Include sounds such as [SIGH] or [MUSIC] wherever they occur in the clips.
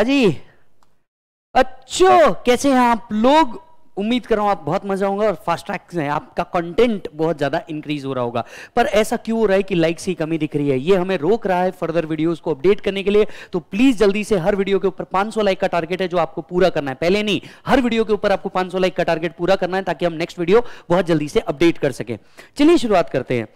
अजी अच्छो कैसे हैं आप लोग उम्मीद कर रहा हूं आप बहुत मजा होगा और फास्ट ट्रैक से आपका कंटेंट बहुत ज्यादा इंक्रीज हो रहा होगा पर ऐसा क्यों हो रहा है कि लाइक्स की कमी दिख रही है ये हमें रोक रहा है फर्दर वीडियोस को अपडेट करने के लिए तो प्लीज जल्दी से हर वीडियो के ऊपर 500 लाइक का टारगेट है जो आपको पूरा करना है पहले नहीं हर वीडियो के ऊपर आपको पांच लाइक का टारगेट पूरा करना है ताकि हम नेक्स्ट वीडियो बहुत जल्दी से अपडेट कर सके चलिए शुरुआत करते हैं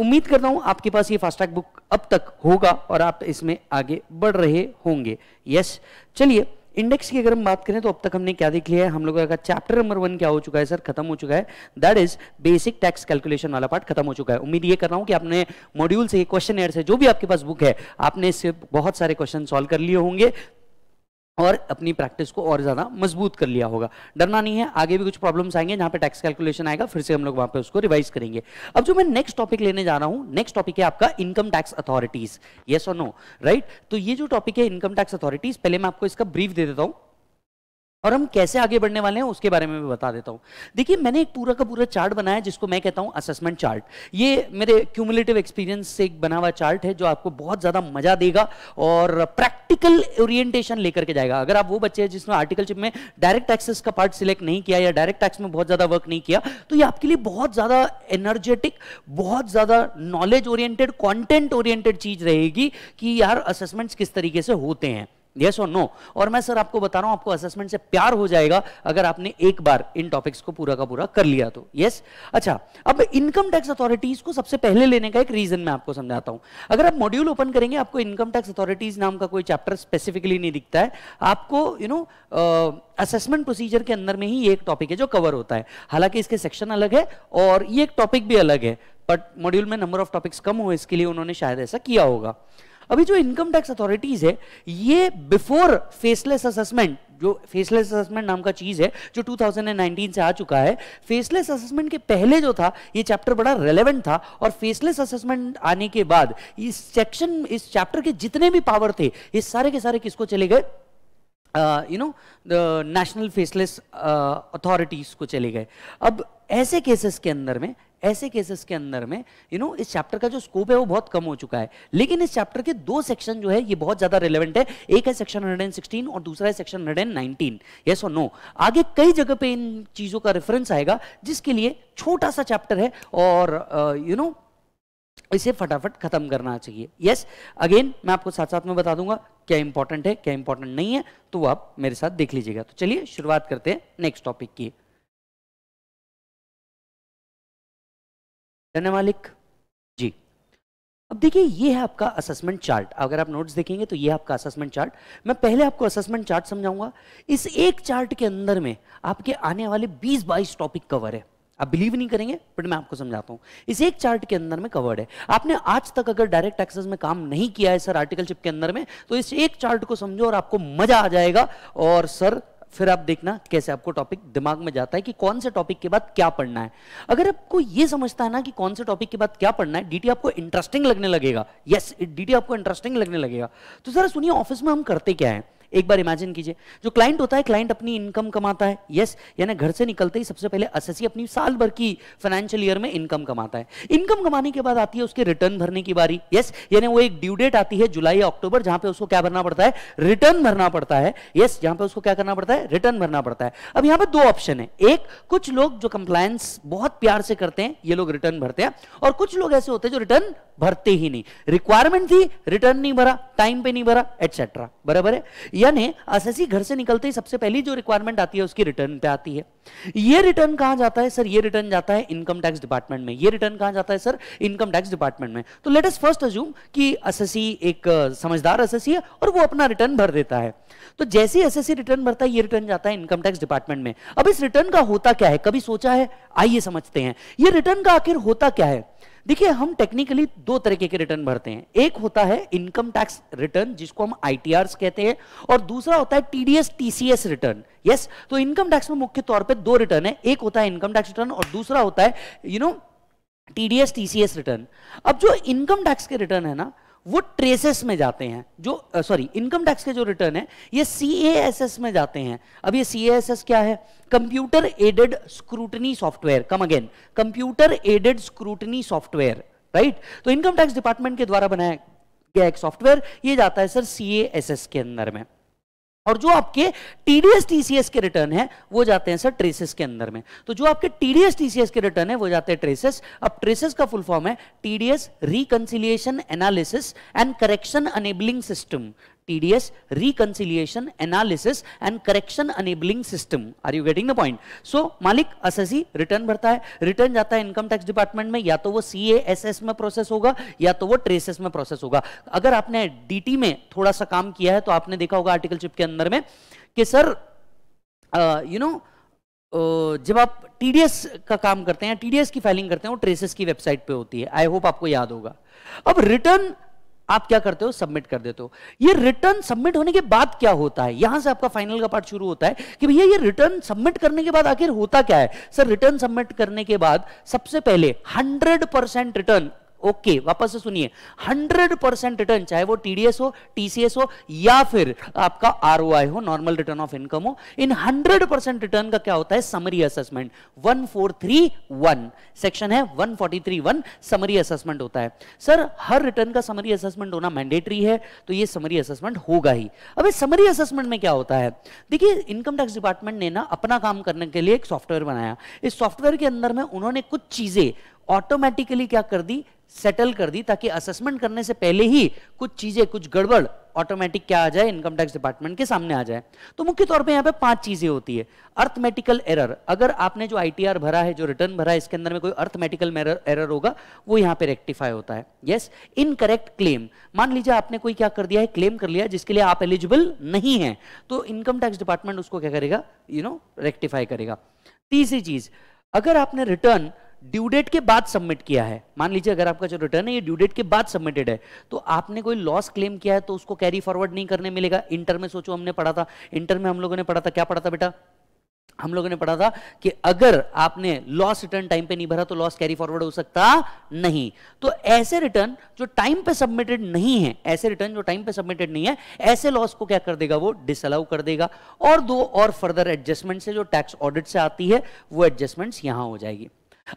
उम्मीद करता हूं आपके पास ये फास्टैग बुक अब तक होगा और आप इसमें आगे बढ़ रहे होंगे यस चलिए इंडेक्स की अगर हम बात करें तो अब तक हमने क्या देख लिया है हम लोगों का चैप्टर नंबर वन क्या हो चुका है सर खत्म हो चुका है that is basic tax calculation वाला पार्ट खत्म हो चुका है उम्मीद ये कर रहा हूं कि आपने मॉड्यूल से क्वेश्चन एयर से जो भी आपके पास बुक है आपने इससे बहुत सारे क्वेश्चन सॉल्व कर लिए होंगे और अपनी प्रैक्टिस को और ज़्यादा मजबूत कर लिया होगा डरना नहीं है आगे भी कुछ प्रॉब्लम्स आएंगे जहाँ पे टैक्स कैलकुलेशन आएगा फिर से हम लोग वहां पे उसको रिवाइज करेंगे अब जो मैं नेक्स्ट टॉपिक लेने जा रहा हूं नेक्स्ट टॉपिक है आपका इनकम टैक्स अथॉरिटीज़ येस और नो राइट तो ये जो टॉपिक है इनकम टैक्स अथॉरिटीज़ पहले मैं आपको इसका ब्रीफ दे देता हूँ और हम कैसे आगे बढ़ने वाले हैं उसके बारे में भी बता देता हूँ देखिए मैंने एक पूरा का पूरा चार्ट बनाया जिसको मैं कहता हूँ असेसमेंट चार्ट ये मेरे क्यूमुलेटिव एक्सपीरियंस से एक बना हुआ चार्ट है जो आपको बहुत ज़्यादा मजा देगा और प्रैक्टिकल ओरिएंटेशन लेकर के जाएगा अगर आप वो बच्चे हैं जिसने आर्टिकलशिप में डायरेक्ट एक्सेस का पार्ट सिलेक्ट नहीं किया या डायरेक्ट टैक्स में बहुत ज़्यादा वर्क नहीं किया तो ये आपके लिए बहुत ज़्यादा एनर्जेटिक बहुत ज़्यादा नॉलेज ओरिएंटेड कॉन्टेंट ओरिएंटेड चीज़ रहेगी कि यार असेसमेंट किस तरीके से होते हैं यस और नो और मैं सर आपको बता रहा हूं आपको असेसमेंट से प्यार हो जाएगा अगर आपने एक बार इन टॉपिक्स को पूरा का पूरा कर लिया तो यस yes? अच्छा अब इनकम टैक्स अथॉरिटीज को सबसे पहले लेने का एक रीजन मैं आपको समझाता हूं अगर आप मॉड्यूल ओपन करेंगे आपको इनकम टैक्स अथॉरिटीज नाम का कोई चैप्टर स्पेसिफिकली नहीं दिखता है आपको यू नो असेसमेंट प्रोसीजर के अंदर में ही एक टॉपिक है जो कवर होता है हालांकि इसके सेक्शन अलग है और ये एक टॉपिक भी अलग है बट मॉड्यूल में नंबर ऑफ टॉपिक्स कम हो इसके लिए उन्होंने शायद ऐसा किया होगा अभी जो इनकम टैक्स अथॉरिटीज है ये बिफोर फेसलेस असेसमेंट जो फेसलेस असेसमेंट नाम का चीज है जो 2019 से आ चुका है फेसलेस असेसमेंट के पहले जो था ये चैप्टर बड़ा रेलेवेंट था और फेसलेस असेसमेंट आने के बाद इस सेक्शन इस चैप्टर के जितने भी पावर थे ये सारे के सारे किसको चले गए you know the national faceless authorities को चले गए अब ऐसे केसेस के अंदर में ऐसे केसेस के अंदर में यू नो इस चैप्टर का जो स्कोप है वो बहुत कम हो चुका है लेकिन इस चैप्टर के दो सेक्शन जो है ये बहुत ज्यादा रिलेवेंट है एक है सेक्शन 116 और दूसरा है सेक्शन 119 यस और नो आगे कई जगह पे इन चीजों का रेफरेंस आएगा जिसके लिए छोटा सा चैप्टर है और you uh, know you know, इसे फटाफट खत्म करना चाहिए यस yes, अगेन मैं आपको साथ साथ में बता दूंगा क्या इंपॉर्टेंट है क्या इंपॉर्टेंट नहीं है तो आप मेरे साथ देख लीजिएगा तो चलिए शुरुआत करते हैं नेक्स्ट टॉपिक की डन है मालिक जी अब देखिए ये है आपका असेसमेंट चार्ट अगर आप नोट्स देखेंगे तो ये है आपका असेसमेंट चार्ट मैं पहले आपको असेसमेंट चार्ट समझाऊंगा इस एक चार्ट के अंदर में आपके आने वाले 20 बाईस टॉपिक कवर है आप बिलीव नहीं करेंगे बट मैं आपको समझाता हूं इस एक चार्ट के अंदर में कवर्ड है आपने आज तक अगर डायरेक्ट एक्सेस में काम नहीं किया है सर आर्टिकलशिप के अंदर में तो इस एक चार्ट को समझो और आपको मजा आ जाएगा और सर फिर आप देखना कैसे आपको टॉपिक दिमाग में जाता है कि कौन से टॉपिक के बाद क्या पढ़ना है अगर आपको ये समझता है ना कि कौन से टॉपिक के बाद क्या पढ़ना है डीटी आपको इंटरेस्टिंग लगने लगेगा यस yes, डीटी आपको इंटरेस्टिंग लगने लगेगा तो जरा सुनिए ऑफिस में हम करते क्या है एक बार इमेजिन कीजिए जो क्लाइंट होता है क्लाइंट अपनी इनकम कमाता है यस यानी घर से निकलते ही सबसे पहले असेसी अपनी साल भर की फाइनेंशियल ईयर में इनकम कमाता है इनकम कमाने के बाद आती है उसके रिटर्न भरने की बारी यस यानी वो एक ड्यू डेट आती है जुलाई या अक्टूबर जहां पे उसको क्या भरना पड़ता है रिटर्न भरना पड़ता है यस जहां पे उसको क्या करना पड़ता है रिटर्न भरना पड़ता है अब यहां पर दो ऑप्शन है एक कुछ लोग जो कंप्लायंस बहुत प्यार से करते हैं ये लोग रिटर्न भरते हैं और कुछ लोग ऐसे होते हैं जो रिटर्न भरते ही नहीं रिक्वायरमेंट थी रिटर्न नहीं भरा टाइम पे नहीं भरा एटसेट्रा बराबर है यानी एस असेसी घर से निकलते ही सबसे पहली जो रिक्वायरमेंट आती है उसकी रिटर्न पे आती है ये रिटर्न कहां जाता है सर ये रिटर्न जाता है इनकम टैक्स डिपार्टमेंट में ये रिटर्न कहां जाता है सर इनकम टैक्स डिपार्टमेंट में तो लेट अस फर्स्ट अज्यूम कि असेसी एक समझदार असेसी है और वो अपना रिटर्न भर देता है तो जैसे ही असेसी रिटर्न भरता है ये रिटर्न जाता है इनकम टैक्स डिपार्टमेंट में अब इस रिटर्न का होता क्या है कभी सोचा है आइए समझते हैं ये रिटर्न का आखिर होता क्या है देखिए हम टेक्निकली दो तरीके के रिटर्न भरते हैं एक होता है इनकम टैक्स रिटर्न जिसको हम आई कहते हैं और दूसरा होता है टीडीएस टीसीएस रिटर्न यस तो इनकम टैक्स में मुख्य तौर पे दो रिटर्न है एक होता है इनकम टैक्स रिटर्न और दूसरा होता है you know TDS TCS return अब जो इनकम टैक्स के रिटर्न है ना वो ट्रेसेस में जाते हैं जो सॉरी इनकम टैक्स के जो रिटर्न है ये सी में जाते हैं अब ये सी क्या है computer aided scrutiny software come again computer aided scrutiny software right तो इनकम टैक्स डिपार्टमेंट के द्वारा बनाया गया एक सॉफ्टवेयर ये जाता है सर सी के अंदर में और जो आपके टीडीएस टीसीएस के रिटर्न है वो जाते हैं सर ट्रेसेस के अंदर में तो जो आपके टीडीएस टीसीएस के रिटर्न है वो जाते हैं ट्रेसेस अब ट्रेसेस का फुल फॉर्म है TDS reconciliation analysis and correction enabling system TDS, reconciliation, analysis and correction enabling system. Are you getting the point? So मालिक अससी रिटर्न भरता है रिटर्न जाता है इनकम टैक्स डिपार्टमेंट में या तो वो सी में प्रोसेस होगा या तो वो ट्रेसेस में प्रोसेस होगा अगर आपने डीटी में थोड़ा सा काम किया है तो आपने देखा होगा आर्टिकल चिप के अंदर में कि सर you know जब आप टीडीएस का काम करते हैं टीडीएस की फाइलिंग करते हैं वो ट्रेसेस की वेबसाइट पे होती है आई होप आपको याद होगा अब रिटर्न आप क्या करते हो सबमिट कर देते हो ये रिटर्न सबमिट होने के बाद क्या होता है यहां से आपका फाइनल का पार्ट शुरू होता है कि भैया ये रिटर्न सबमिट करने के बाद आखिर होता क्या है सर रिटर्न सबमिट करने के बाद सबसे पहले 100 परसेंट रिटर्न ओके वापस से सुनिए 100 परसेंट रिटर्न चाहे वो टीडीएस हो टीसीएस हो या फिर आपका आरओआई हो नॉर्मल रिटर्न ऑफ इनकम हो इन 100 परसेंट रिटर्न का क्या होता है समरी असेसमेंट 1431 सेक्शन है 1431 समरी असेसमेंट होता है सर हर रिटर्न का समरी असेसमेंट होना मैंडेटरी है तो ये समरी असेसमेंट होगा ही अब समरी असेसमेंट में क्या होता है देखिए इनकम टैक्स डिपार्टमेंट ने ना अपना काम करने के लिए एक सॉफ्टवेयर बनाया इस सॉफ्टवेयर के अंदर में उन्होंने कुछ चीजें ऑटोमेटिकली क्या कर दी सेटल कर दी ताकि असेसमेंट करने से पहले ही कुछ चीजें कुछ गड़बड़ ऑटोमेटिक क्या आ जाए इनकम टैक्स डिपार्टमेंट के सामने आ जाए तो मुख्य तौर पे यहाँ पे पांच चीजें होती है अर्थमेटिकल एरर अगर आपने जो आईटीआर भरा है जो रिटर्न भरा है इसके अंदर में कोई अर्थमेटिकल एरर होगा वो यहाँ पे रेक्टिफाई होता है यस इनकरेक्ट क्लेम मान लीजिए आपने कोई क्या कर दिया है क्लेम कर लिया जिसके लिए आप एलिजिबल नहीं है तो इनकम टैक्स डिपार्टमेंट उसको क्या करेगा यू नो रेक्टिफाई करेगा तीसरी चीज अगर आपने रिटर्न ड्यू डेट के बाद सबमिट किया है मान लीजिए अगर आपका जो रिटर्न है ये ड्यू डेट के बाद सबमिटेड है तो आपने कोई लॉस क्लेम किया है तो उसको कैरी फॉरवर्ड नहीं करने मिलेगा इंटर में सोचो हमने पढ़ा था इंटर में हम लोगों ने पढ़ा था क्या पढ़ा था बेटा हम लोगों ने पढ़ा था कि अगर आपने लॉस रिटर्न टाइम पे नहीं भरा तो लॉस कैरी फॉरवर्ड हो सकता नहीं तो ऐसे रिटर्न जो टाइम पे सबमिटेड नहीं है ऐसे रिटर्न जो टाइम पे सबमिटेड नहीं है ऐसे लॉस को क्या कर देगा वो डिसअलाउ कर देगा और दो और फर्दर एडजस्टमेंट से जो टैक्स ऑडिट से आती है वो एडजस्टमेंट्स यहां हो जाएगी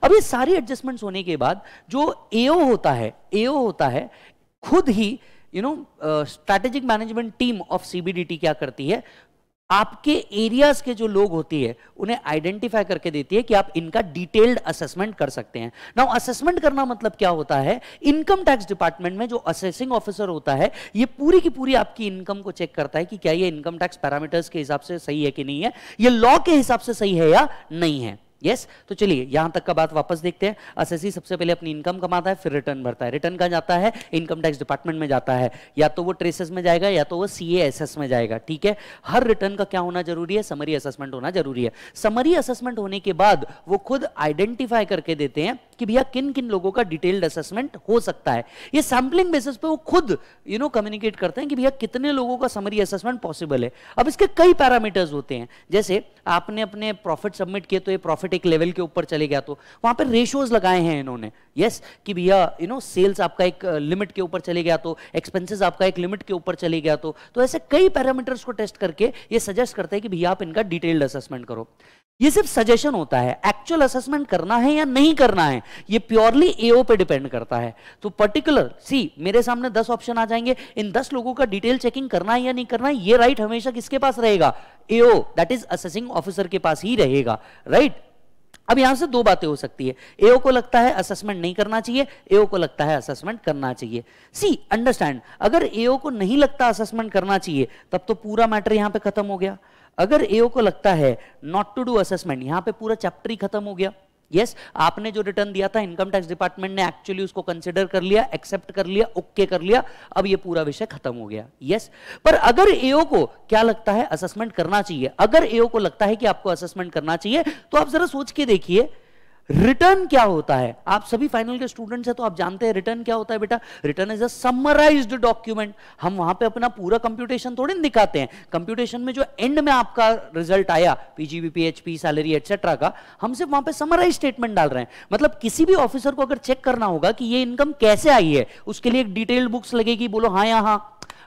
अब ये सारी एडजस्टमेंट्स होने के बाद जो एओ होता है एओ होता है खुद ही you know strategic management team of CBDT क्या करती है आपके एरियाज के जो लोग होती है उन्हें आइडेंटिफाई करके देती है कि आप इनका डिटेल्ड असेसमेंट कर सकते हैं नाउ असेसमेंट करना मतलब क्या होता है इनकम टैक्स डिपार्टमेंट में जो असेसिंग ऑफिसर होता है ये पूरी की पूरी आपकी इनकम को चेक करता है कि क्या ये इनकम टैक्स पैरामीटर्स के हिसाब से सही है कि नहीं है ये लॉ के हिसाब से सही है या नहीं है यस तो चलिए यहां तक का बात वापस देखते हैं असेसी सबसे पहले अपनी इनकम कमाता है फिर रिटर्न भरता है रिटर्न कहा जाता है इनकम टैक्स डिपार्टमेंट में जाता है या तो वो ट्रेसेस में जाएगा या तो वो सीएएसएस में जाएगा ठीक है हर रिटर्न का क्या होना जरूरी है समरी असेसमेंट होना जरूरी है समरी असेसमेंट होने के बाद वो खुद आइडेंटिफाई करके देते हैं कि भैया किन किन लोगों का डिटेल्ड असेसमेंट हो सकता है ये सैम्पलिंग बेसिस पे वो खुद यू नो कम्युनिकेट करते हैं कि भैया कितने लोगों का समरी असेसमेंट पॉसिबल है अब इसके कई पैरामीटर्स होते हैं जैसे आपने अपने प्रॉफिट सबमिट किए तो ये प्रॉफिट एक लेवल के ऊपर चले गया तो वहां पर रेशियोज लगाए हैं इन्होंने यस कि भैया यू नो सेल्स आपका एक लिमिट uh, के ऊपर चले गया तो एक्सपेंसिस आपका एक लिमिट के ऊपर चले गया तो, तो ऐसे कई पैरामीटर्स को टेस्ट करके ये सजेस्ट करते हैं कि भैया आप इनका डिटेल्ड असेसमेंट करो ये सिर्फ सजेशन होता है एक्चुअल असेसमेंट करना है या नहीं करना है ये प्योरली एओ पे डिपेंड करता है तो पर्टिकुलर सी मेरे सामने दस ऑप्शन आ जाएंगे इन दस लोगों का डिटेल चेकिंग करना है या नहीं करना है ये राइट हमेशा किसके पास रहेगा AO that is assessing officer के पास ही रहेगा राइट right? अब यहां से दो बातें हो सकती है एओ को लगता है असेसमेंट नहीं करना चाहिए एओ को लगता है असेसमेंट करना चाहिए सी अंडरस्टैंड अगर एओ को नहीं लगता असेसमेंट करना चाहिए तब तो पूरा मैटर यहां पे खत्म हो गया अगर एओ को लगता है नॉट टू डू असेसमेंट यहां पे पूरा चैप्टर ही खत्म हो गया यस yes, आपने जो रिटर्न दिया था इनकम टैक्स डिपार्टमेंट ने एक्चुअली उसको कंसिडर कर लिया एक्सेप्ट कर लिया ओके okay कर लिया अब ये पूरा विषय खत्म हो गया यस yes, पर अगर एओ को क्या लगता है असेसमेंट करना चाहिए अगर एओ को लगता है कि आपको असेसमेंट करना चाहिए तो आप जरा सोच के देखिए रिटर्न क्या होता है आप सभी फाइनल के स्टूडेंट्स हैं तो आप जानते हैं रिटर्न क्या होता है बेटा return is a summarised document हम वहां पे अपना पूरा कंप्यूटेशन थोड़े दिखाते हैं कंप्यूटेशन में जो एंड में आपका रिजल्ट आया पीएचपी सैलरी एक्सेट्रा का हम सिर्फ वहां पर समराइज स्टेटमेंट डाल रहे हैं मतलब किसी भी ऑफिसर को अगर चेक करना होगा कि ये इनकम कैसे आई है उसके लिए एक डिटेल्ड बुक्स लगेगी बोलो हाँ यहां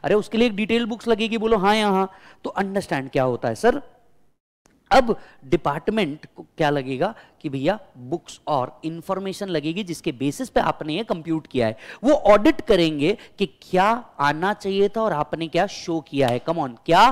अरे उसके लिए एक डिटेल बुक्स लगेगी बोलो हाँ यहां तो अंडरस्टैंड क्या होता है सर अब डिपार्टमेंट को क्या लगेगा कि भैया बुक्स और इंफॉर्मेशन लगेगी जिसके बेसिस पे आपने ये कंप्यूट किया है वो ऑडिट करेंगे कि क्या आना चाहिए था और आपने क्या शो किया है कमॉन क्या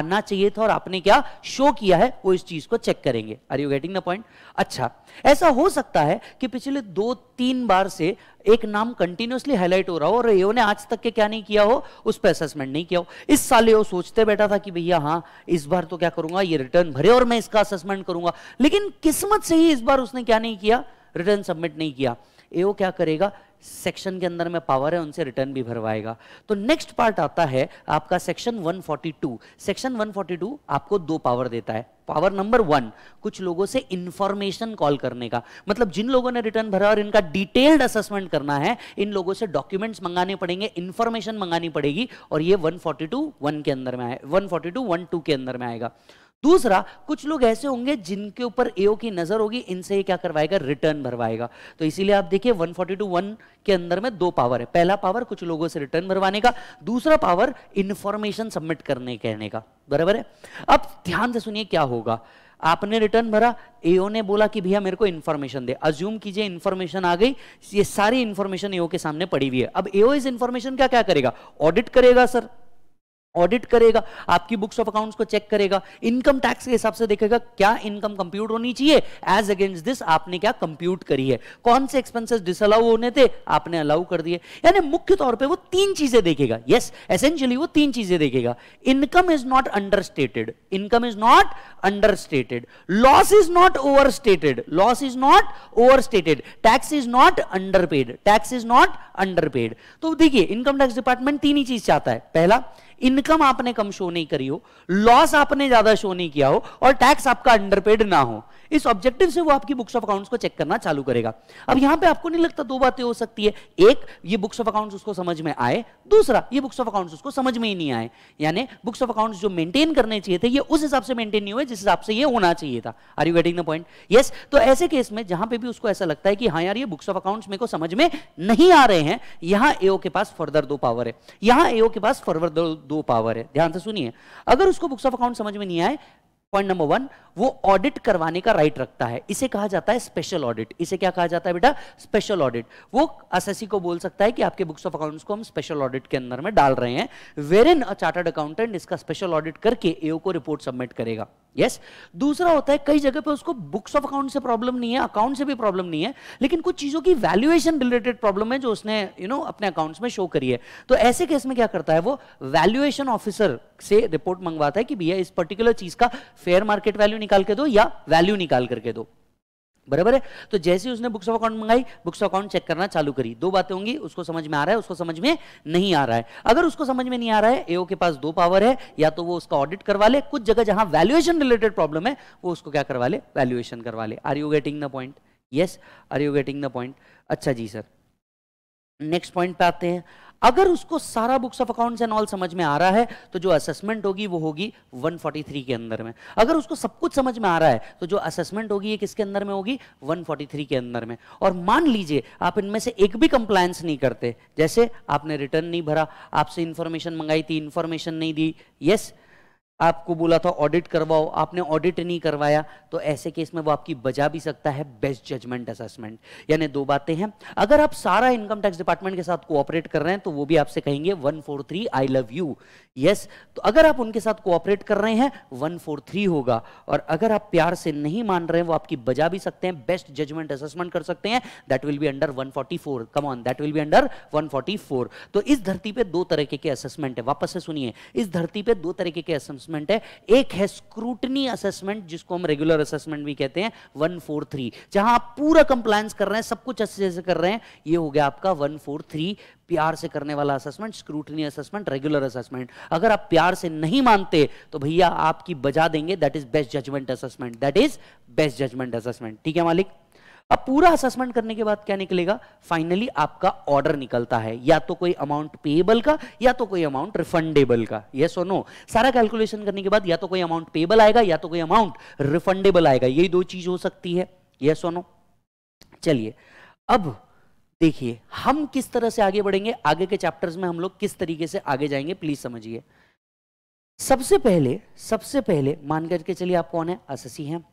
आना चाहिए था और आपने क्या शो किया है वो इस चीज को चेक करेंगे are you getting the point अच्छा ऐसा हो सकता है कि पिछले दो तीन बार से एक नाम कंटिन्यूसली हाईलाइट हो रहा हो और एओ ने आज तक के क्या नहीं किया हो उस पर असेसमेंट नहीं किया हो इस साल ये सोचते बैठा था कि भैया हाँ इस बार तो क्या करूंगा ये रिटर्न भरे और मैं इसका असेसमेंट करूंगा लेकिन किस्मत से ही इस बार उसने क्या नहीं किया रिटर्न सबमिट नहीं किया एओ क्या करेगा सेक्शन के अंदर में पावर है उनसे रिटर्न भी भरवाएगा तो नेक्स्ट पार्ट आता है आपका सेक्शन 142 सेक्शन 142 आपको दो पावर देता है पावर नंबर वन कुछ लोगों से इंफॉर्मेशन कॉल करने का मतलब जिन लोगों ने रिटर्न भरा और इनका डिटेल्ड असेसमेंट करना है इन लोगों से डॉक्यूमेंट्स मंगाने पड़ेंगे इंफॉर्मेशन मंगानी पड़ेगी और ये 142 वन के अंदर में आए 142 फोर्टी के अंदर में आएगा दूसरा कुछ लोग ऐसे होंगे जिनके ऊपर एओ की नजर होगी इनसे ये क्या करवाएगा रिटर्न भरवाएगा तो इसीलिए आप देखिए 142 वन के अंदर में दो पावर है पहला पावर कुछ लोगों से रिटर्न भरवाने का दूसरा पावर इंफॉर्मेशन सबमिट करने कहने का बराबर है अब ध्यान से सुनिए क्या होगा आपने रिटर्न भरा एओ ने बोला कि भैया मेरे को इन्फॉर्मेशन दे अज्यूम कीजिए इन्फॉर्मेशन आ गई ये सारी इन्फॉर्मेशन एओ के सामने पड़ी हुई है अब एओ इस इन्फॉर्मेशन क्या क्या करेगा ऑडिट करेगा सर ऑडिट करेगा आपकी बुक्स ऑफ अकाउंट्स को चेक करेगा इनकम टैक्स के हिसाब से देखेगा क्या इनकम कंप्यूट होनी चाहिए एज अगेंस्ट दिस आपने क्या कंप्यूट करी है कौन से एक्सपेंसेस डिसअलाउ होने थे आपने अलाउ कर दिए यानी मुख्य तौर पे वो तीन चीजें देखेगा यस yes, एसेंशियली वो तीन चीजें देखेगा income is not under income is not under loss is not over loss is not over tax is not under tax is not under तो देखिए इनकम टैक्स डिपार्टमेंट तीन ही चीज चाहता है पहला इनकम आपने कम शो नहीं करी हो लॉस आपने ज्यादा शो नहीं किया हो और टैक्स आपका अंडरपेड ना हो इस ऑब्जेक्टिव से वो आपकी बुक्स ऑफ अकाउंट्स को चेक करना चालू करेगा अब यहां पे आपको नहीं लगता दो बातें हो सकती है एक ये बुक्स ऑफ अकाउंट्स उसको समझ में आए दूसरा ये बुक्स ऑफ अकाउंट्स उसको समझ में ही नहीं आए यानी बुक्स ऑफ अकाउंट्स जो मेंटेन करने चाहिए थे ये उस हिसाब से मेंटेन नहीं हुए जिस हिसाब से ये होना चाहिए था are you getting the point yes तो ऐसे केस में जहां पर भी उसको ऐसा लगता है कि हाँ यार ये बुक्स ऑफ अकाउंट्स मेरे को समझ में नहीं आ रहे हैं यहां एओ के पास फर्दर दो पावर है यहां एओ के पास फर्दर दो पावर है ध्यान से सुनिए अगर उसको बुक्स ऑफ अकाउंट समझ में नहीं आए पॉइंट नंबर वन वो ऑडिट करवाने का राइट रखता है इसे कहा जाता है स्पेशल ऑडिट इसे क्या कहा जाता है बेटा स्पेशल ऑडिट वो एसएससी को बोल सकता है कि आपके बुक्स ऑफ अकाउंट्स को हम स्पेशल ऑडिट के अंदर में डाल रहे हैं वेर इन चार्टर्ड अकाउंटेंट इसका स्पेशल ऑडिट करके एओ को रिपोर्ट सबमिट करेगा यस yes. दूसरा होता है कई जगह पे उसको बुक्स ऑफ अकाउंट से प्रॉब्लम नहीं है अकाउंट से भी प्रॉब्लम नहीं है लेकिन कुछ चीजों की वैल्यूएशन रिलेटेड प्रॉब्लम है जो उसने यू you नो know, अपने अकाउंट्स में शो करी है तो ऐसे केस में क्या करता है वो वैल्यूएशन ऑफिसर से रिपोर्ट मंगवाता है कि भैया इस पर्टिकुलर चीज का फेयर मार्केट वैल्यू निकाल के दो या वैल्यू निकाल करके दो बराबर है तो जैसे उसने बुक्स ऑफ अकाउंट मंगाई बुक्स ऑफ अकाउंट चेक करना चालू करी दो बातें होंगी उसको समझ में आ रहा है उसको समझ में नहीं आ रहा है अगर उसको समझ में नहीं आ रहा है एओ के पास दो पावर है या तो वो उसका ऑडिट करवा ले कुछ जगह जहां वैल्यूएशन रिलेटेड प्रॉब्लम है वो उसको क्या करवा ले वैल्यूएशन करवा ले are you getting the point yes are you getting the point अच्छा जी सर नेक्स्ट पॉइंट पे आते हैं अगर उसको सारा books of accounts and all समझ में आ रहा है तो जो असेसमेंट होगी वो होगी 143 के अंदर में अगर उसको सब कुछ समझ में आ रहा है तो जो असेसमेंट होगी ये किसके अंदर में होगी 143 के अंदर में और मान लीजिए आप इनमें से एक भी कंप्लायंस नहीं करते जैसे आपने रिटर्न नहीं भरा आपसे इंफॉर्मेशन मंगाई थी इंफॉर्मेशन नहीं दी यस yes, आपको बोला था ऑडिट करवाओ आपने ऑडिट नहीं करवाया तो ऐसे केस में वो आपकी बजा भी सकता है बेस्ट जजमेंट असेसमेंट यानी दो बातें हैं अगर आप सारा इनकम टैक्स डिपार्टमेंट के साथ कोऑपरेट कर रहे हैं तो वो भी आपसे कहेंगे one four three I love you yes तो अगर आप उनके साथ कोऑपरेट कर रहे हैं वन फोर थ्री होगा और अगर आप प्यार से नहीं मान रहे हैं वो आपकी बजा भी सकते हैं बेस्ट जजमेंट असेसमेंट कर सकते हैं that will be under one forty four come on that will be under one forty four तो इस धरती पे दो तरीके के असेसमेंट है वापस से सुनिए इस धरती पे दो तरीके के असेसमेंट असेसमेंट है एक है स्क्रूटनी असेसमेंट जिसको हम रेगुलर असेसमेंट भी कहते हैं वन फोर थ्री जहां आप पूरा कंप्लायंस कर रहे हैं सब कुछ अच्छे से कर रहे हैं ये हो गया आपका वन फोर थ्री प्यार से करने वाला assessment scrutiny assessment regular assessment अगर आप प्यार से नहीं मानते तो भैया आपकी बजा देंगे that is best judgment assessment that is best judgment assessment ठीक है मालिक अब पूरा असेसमेंट करने के बाद क्या निकलेगा फाइनली आपका ऑर्डर निकलता है या तो कोई अमाउंट पेएबल का या तो कोई अमाउंट रिफंडेबल का यस सोनो no? सारा कैलकुलेशन करने के बाद या तो कोई अमाउंट पेबल आएगा या तो कोई अमाउंट रिफंडेबल आएगा यही दो चीज हो सकती है यस सोनो no? चलिए अब देखिए हम किस तरह से आगे बढ़ेंगे आगे के चैप्टर्स में हम लोग किस तरीके से आगे जाएंगे प्लीज समझिए सबसे पहले सबसे पहले मान करके चलिए आप कौन है अससी हैं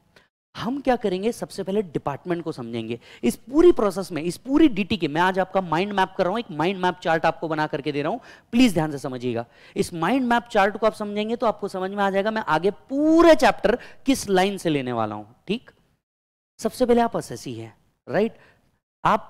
हम क्या करेंगे सबसे पहले डिपार्टमेंट को समझेंगे इस पूरी प्रोसेस में इस पूरी डीटी के मैं आज आपका माइंड मैप कर रहा हूं एक माइंड मैप चार्ट आपको बना करके दे रहा हूं प्लीज ध्यान से समझिएगा इस माइंड मैप चार्ट को आप समझेंगे तो आपको समझ में आ जाएगा मैं आगे पूरे चैप्टर किस लाइन से लेने वाला हूं ठीक सबसे पहले आप असेसी है राइट आप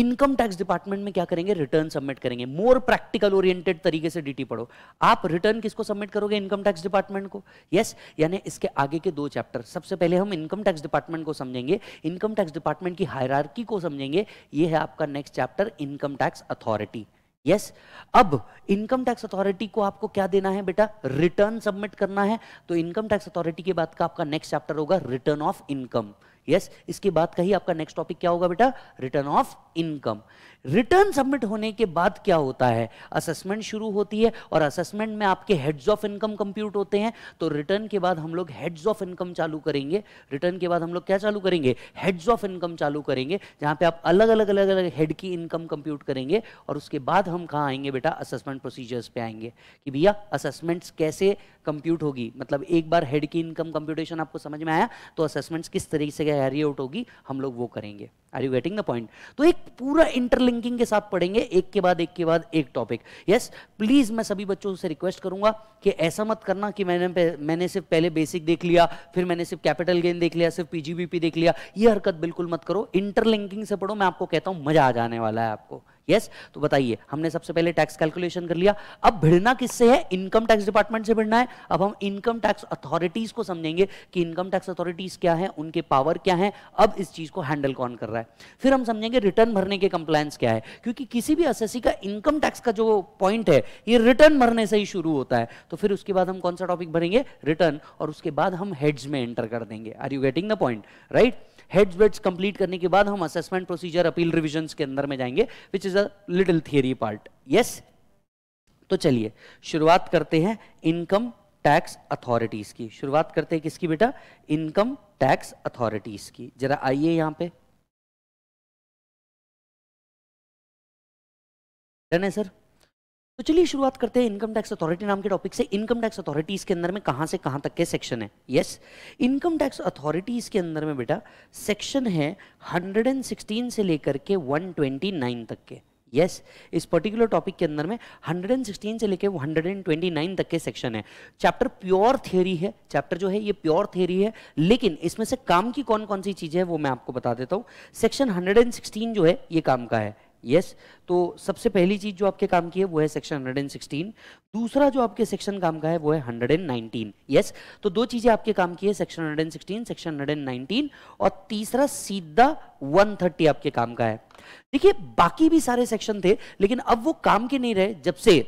इनकम टैक्स डिपार्टमेंट में क्या करेंगे रिटर्न सबमिट करेंगे मोर प्रैक्टिकल ओरिएंटेड तरीके से डीटी पढ़ो आप रिटर्न किसको सबमिट करोगे इनकम टैक्स डिपार्टमेंट को यस yes, यानी इसके आगे के दो चैप्टर सबसे पहले हम इनकम टैक्स डिपार्टमेंट को समझेंगे इनकम टैक्स डिपार्टमेंट की हायरार्की को समझेंगे ये है आपका next chapter income tax authority yes yes, अब इनकम टैक्स अथॉरिटी को आपको क्या देना है बेटा रिटर्न सबमिट करना है तो इनकम टैक्स अथॉरिटी के बाद का आपका नेक्स्ट चैप्टर होगा रिटर्न ऑफ इनकम यस इसके बाद कही आपका नेक्स्ट टॉपिक क्या होगा बेटा return of income return submit होने के बाद क्या होता है असेसमेंट शुरू होती है और असेसमेंट में आपके हेड्स ऑफ इनकम कंप्यूट होते हैं तो रिटर्न के बाद हम लोग हेड्स ऑफ इनकम चालू करेंगे रिटर्न के बाद हम लोग क्या चालू करेंगे हेड्स ऑफ इनकम चालू करेंगे जहां पे आप अलग अलग अलग अलग हेड की इनकम कंप्यूट करेंगे और उसके बाद हम कहाँ आएंगे बेटा असेसमेंट प्रोसीजर्स पे आएंगे कि भैया असेसमेंट्स कैसे कंप्यूट होगी मतलब एक बार हेड की इनकम कंप्यूटेशन आपको समझ में आया तो असेसमेंट्स किस तरीके से कैरी आउट होगी हम लोग वो करेंगे are you getting the point तो एक पूरा इंटरलिंकिंग के साथ पढ़ेंगे एक के बाद एक के बाद एक टॉपिक यस प्लीज मैं सभी बच्चों से रिक्वेस्ट करूंगा कि ऐसा मत करना कि मैंने मैंने सिर्फ पहले बेसिक देख लिया फिर मैंने सिर्फ कैपिटल गेन देख लिया सिर्फ पीजीबीपी देख लिया ये हरकत बिल्कुल मत करो इंटरलिंकिंग से पढ़ो मैं आपको कहता हूं मजा आ जाने वाला है आपको यस तो बताइए हमने सबसे पहले टैक्स कैलकुलेशन कर लिया अब भिड़ना किससे है इनकम टैक्स डिपार्टमेंट से भिड़ना है अब हम इनकम टैक्स अथॉरिटीज को समझेंगे कि इनकम टैक्स अथॉरिटीज क्या है उनके पावर क्या है अब इस चीज को हैंडल कौन कर रहा है फिर हम समझेंगे रिटर्न भरने के कंप्लायंस क्या है क्योंकि किसी भी एस का इनकम टैक्स का जो पॉइंट है ये रिटर्न भरने से ही शुरू होता है तो फिर उसके बाद हम कौन सा टॉपिक भरेंगे रिटर्न और उसके बाद हम हेड्स में एंटर कर देंगे are you getting the point right heads वेड्स कंप्लीट करने के बाद हम असेसमेंट प्रोसीजर अपील रिविजन के अंदर में जाएंगे which is a little theory part yes तो चलिए शुरुआत करते हैं इनकम टैक्स अथॉरिटीज की शुरुआत करते हैं किसकी बेटा इनकम टैक्स अथॉरिटीज की जरा आइए यहां पे है सर तो चलिए शुरुआत करते हैं इनकम टैक्स अथॉरिटी नाम के टॉपिक से इनकम टैक्स अथॉरिटीज के अंदर में कहां से कहां तक के सेक्शन है यस इनकम टैक्स अथॉरिटीज के अंदर में बेटा सेक्शन है 116 से लेकर के 129 तक के यस yes, इस पर्टिकुलर टॉपिक के अंदर में 116 से लेके 129 तक के सेक्शन है चैप्टर प्योर थ्योरी है चैप्टर जो है ये प्योर थ्योरी है लेकिन इसमें से काम की कौन कौन सी चीज़ें हैं वो मैं आपको बता देता हूँ सेक्शन 116 जो है ये काम का है यस yes, तो सबसे पहली चीज जो आपके काम की है वो है सेक्शन 116 दूसरा जो आपके सेक्शन काम का है वो है 119 यस yes, तो दो चीजें आपके काम की है सेक्शन 116 सेक्शन 119 और तीसरा सीधा 130 आपके काम का है देखिए बाकी भी सारे सेक्शन थे लेकिन अब वो काम के नहीं रहे जब से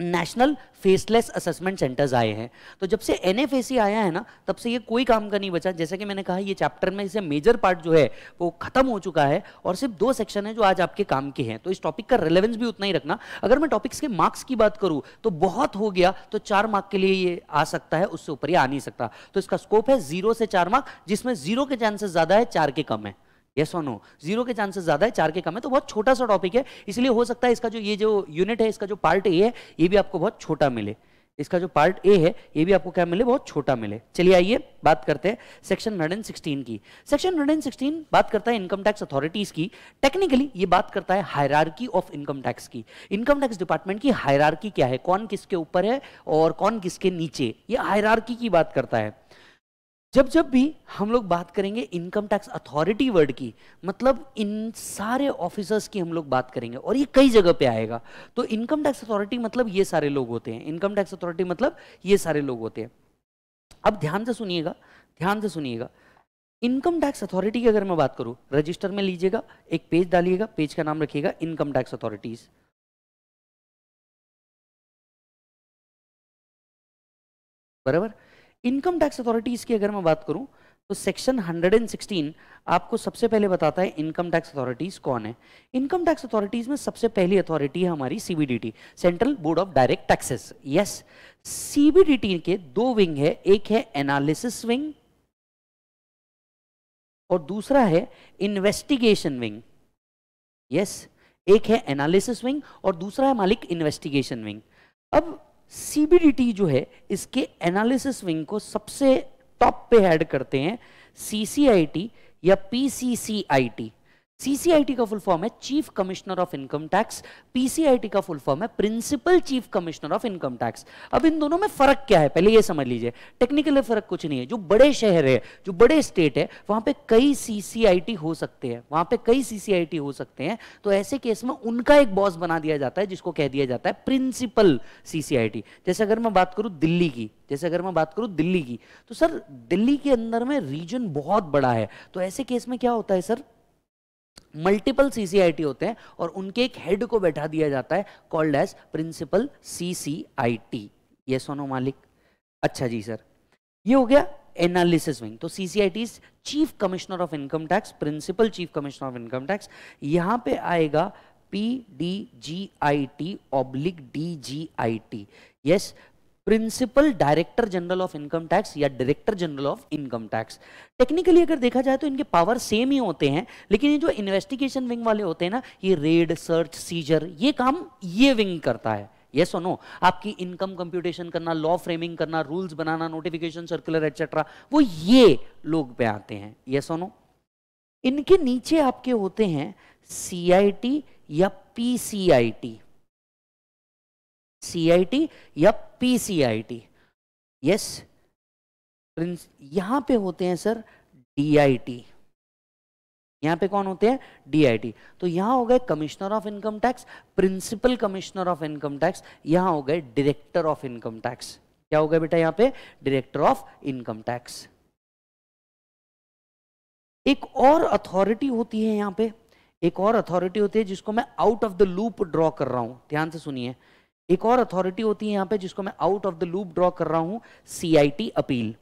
नेशनल फेसलेस असेसमेंट सेंटर्स आए हैं तो जब से एन आया है ना तब से ये कोई काम का नहीं बचा जैसे कि मैंने कहा ये चैप्टर में इसे मेजर पार्ट जो है वो खत्म हो चुका है और सिर्फ दो सेक्शन है जो आज आपके काम के हैं तो इस टॉपिक का रिलेवेंस भी उतना ही रखना अगर मैं टॉपिक्स के मार्क्स की बात करूँ तो बहुत हो गया तो चार मार्क के लिए ये आ सकता है उससे ऊपर ये आ नहीं सकता तो इसका स्कोप है जीरो से चार मार्क जिसमें जीरो के चांसेस ज़्यादा है चार के कम है यस और नो जीरो के चांसेस ज्यादा है चार के कम है तो बहुत छोटा सा टॉपिक है इसलिए हो सकता है इसका जो ये जो यूनिट है इसका जो पार्ट ए है ये भी आपको बहुत छोटा मिले इसका जो पार्ट ए है ये भी आपको क्या मिले बहुत छोटा मिले चलिए आइए बात करते हैं सेक्शन 116 की सेक्शन 116 बात करता है इनकम टैक्स अथॉरिटीज की टेक्निकली ये बात करता है हायरार्की ऑफ इनकम टैक्स की इनकम टैक्स डिपार्टमेंट की हायरार्की क्या है कौन किसके ऊपर है और कौन किसके नीचे ये हायरार्की की बात करता है जब जब भी हम लोग बात करेंगे इनकम टैक्स अथॉरिटी वर्ड की मतलब इन सारे ऑफिसर्स की हम लोग बात करेंगे और ये कई जगह पे आएगा तो इनकम टैक्स अथॉरिटी मतलब ये सारे लोग होते हैं इनकम टैक्स अथॉरिटी मतलब ये सारे लोग होते हैं अब ध्यान से सुनिएगा ध्यान से सुनिएगा इनकम टैक्स अथॉरिटी की अगर मैं बात करूँ रजिस्टर में लीजिएगा एक पेज डालिएगा पेज का नाम रखिएगा इनकम टैक्स अथॉरिटीज़ बराबर इनकम टैक्स अथॉरिटीज की अगर मैं बात करूं तो सेक्शन 116 आपको सबसे पहले बताता है इनकम टैक्स अथॉरिटीज कौन है इनकम टैक्स अथॉरिटीज में सबसे पहली अथॉरिटी है हमारी CBDT central board of direct taxes yes CBDT के दो विंग है एक है एनालिसिस विंग और दूसरा है इन्वेस्टिगेशन विंग यस एक है एनालिसिस विंग और दूसरा है मालिक इन्वेस्टिगेशन विंग अब सीबीडीटी जो है इसके एनालिसिस विंग को सबसे टॉप पे ऐड करते हैं सीसीआईटी या पीसीसीआईटी सीसीआईटी का फुल फॉर्म है chief commissioner of income tax PCIT का फुल फॉर्म है principal chief commissioner of income tax अब इन दोनों में फर्क क्या है पहले ये समझ लीजिए टेक्निकली फर्क कुछ नहीं है जो बड़े शहर है जो बड़े स्टेट है वहां पे कई सीसीआईटी हो सकते हैं वहां पे कई सीसीआईटी हो सकते हैं तो ऐसे केस में उनका एक बॉस बना दिया जाता है जिसको कह दिया जाता है प्रिंसिपल सीसीआईटी जैसे अगर मैं बात करूं दिल्ली की जैसे अगर मैं बात करूं दिल्ली की तो सर दिल्ली के अंदर में रीजन बहुत बड़ा है तो ऐसे केस में क्या होता है सर मल्टीपल सीसीआईटी होते हैं और उनके एक हेड को बैठा दिया जाता है कॉल्ड एज प्रिंसिपल सीसीआईटी ये सोनो मालिक अच्छा जी सर ये हो गया एनालिसिस विंग तो CCIT chief commissioner of income tax principal chief commissioner of income tax यहां पे आएगा P D G I T oblique D G I T yes principal director general of income tax या director general of income tax technically अगर देखा जाए तो इनके power same ही होते हैं लेकिन ये जो इन्वेस्टिगेशन विंग वाले होते हैं ना ये रेड सर्च सीजर ये काम ये विंग करता है yes सुनो no? आपकी इनकम कंप्यूटेशन करना लॉ फ्रेमिंग करना रूल्स बनाना नोटिफिकेशन सर्कुलर एक्सेट्रा वो ये लोग पे आते हैं ये और इनके नीचे आपके होते हैं सीआईटी या पीसीआईटी सी या पी सी यस यहां पे होते हैं सर डी यहां पे कौन होते हैं टी तो यहां हो गए commissioner of income tax principal commissioner of income tax यहां हो गए डायरेक्टर ऑफ इनकम टैक्स क्या हो गया बेटा यहां पे डायरेक्टर ऑफ इनकम टैक्स एक और अथॉरिटी होती है यहां पे एक और अथॉरिटी होती है जिसको मैं out of the loop draw कर रहा हूं ध्यान से सुनिए एक और अथॉरिटी होती है यहां पे जिसको मैं out of the loop draw कर रहा हूं सीआईटी अपील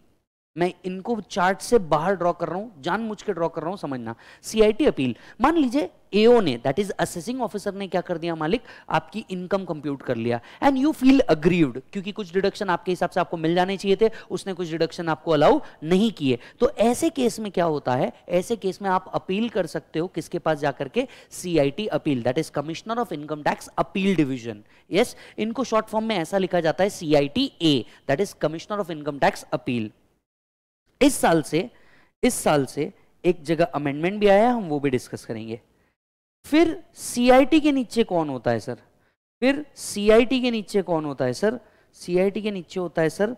मैं इनको चार्ट से बाहर ड्रॉ कर रहा हूं जान मुझ के ड्रॉ कर रहा हूं समझना सीआईटी अपील मान लीजिए एओ ने दैट इज असेसिंग ऑफिसर ने क्या कर दिया मालिक आपकी इनकम कंप्यूट कर लिया एंड यू फील अग्रीव्ड क्योंकि कुछ डिडक्शन आपके हिसाब से आपको मिल जाने चाहिए थे उसने कुछ डिडक्शन आपको अलाउ नहीं किए तो ऐसे केस में क्या होता है ऐसे केस में आप अपील कर सकते हो किसके पास जाकर के CIT appeal that is commissioner of income tax appeal division yes इनको शॉर्ट फॉर्म में ऐसा लिखा जाता है CIT A that is commissioner of income tax appeal इस साल से इस साल से एक जगह अमेंडमेंट भी आया हम वो भी डिस्कस करेंगे फिर सीआईटी के नीचे कौन होता है सर फिर सीआईटी के नीचे कौन होता है सर सीआईटी के नीचे होता है सर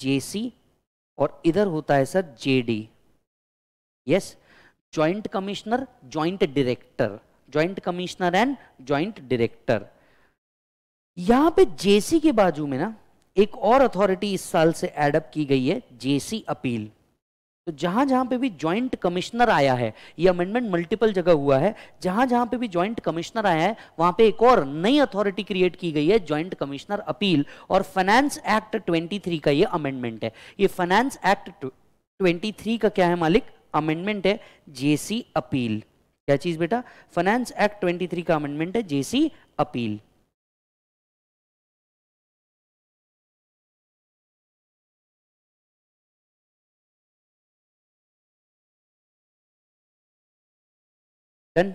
जेसी और इधर होता है sir JD yes joint commissioner joint director joint commissioner and joint director यहां पे जेसी के बाजू में ना एक और अथॉरिटी इस साल से एडअप की गई है जेसी अपील तो जहां जहां पे भी ज्वाइंट कमिश्नर आया है ये अमेंडमेंट मल्टीपल जगह हुआ है जहां जहां पे भी ज्वाइंट कमिश्नर आया है वहां पे एक और नई अथॉरिटी क्रिएट की गई है ज्वाइंट कमिश्नर अपील और फाइनेंस एक्ट 23 का ये अमेंडमेंट है ये फाइनेंस एक्ट 23 का क्या है मालिक अमेंडमेंट है जेसी अपील क्या चीज बेटा फाइनेंस एक्ट ट्वेंटी का अमेंडमेंट है जेसी अपील डन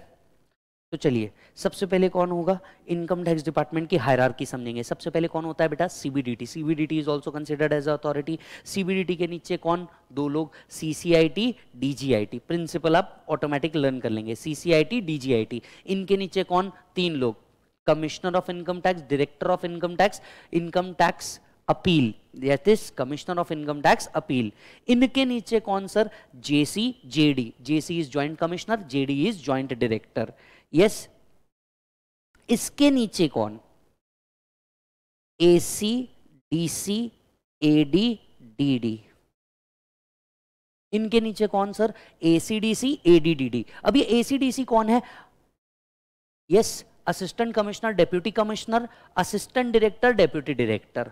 तो चलिए सबसे पहले कौन होगा इनकम टैक्स डिपार्टमेंट की हायरार्की समझेंगे सबसे पहले कौन होता है बेटा CBDT CBDT is also considered as authority CBDT के नीचे कौन दो लोग सीसीआईटी डीजीआईटी प्रिंसिपल आप ऑटोमेटिक लर्न कर लेंगे सीसीआईटी डीजीआईटी इनके नीचे कौन तीन लोग commissioner of income tax director of income tax income tax appeal is commissioner of income tax appeal इनके नीचे कौन sir JC JD JC is joint commissioner JD is joint director yes इसके नीचे कौन एसी डीसी एडी डीडी इनके नीचे कौन sir AC DC एडीडीडी अब ये एसीडीसी कौन है yes assistant commissioner deputy commissioner assistant director deputy director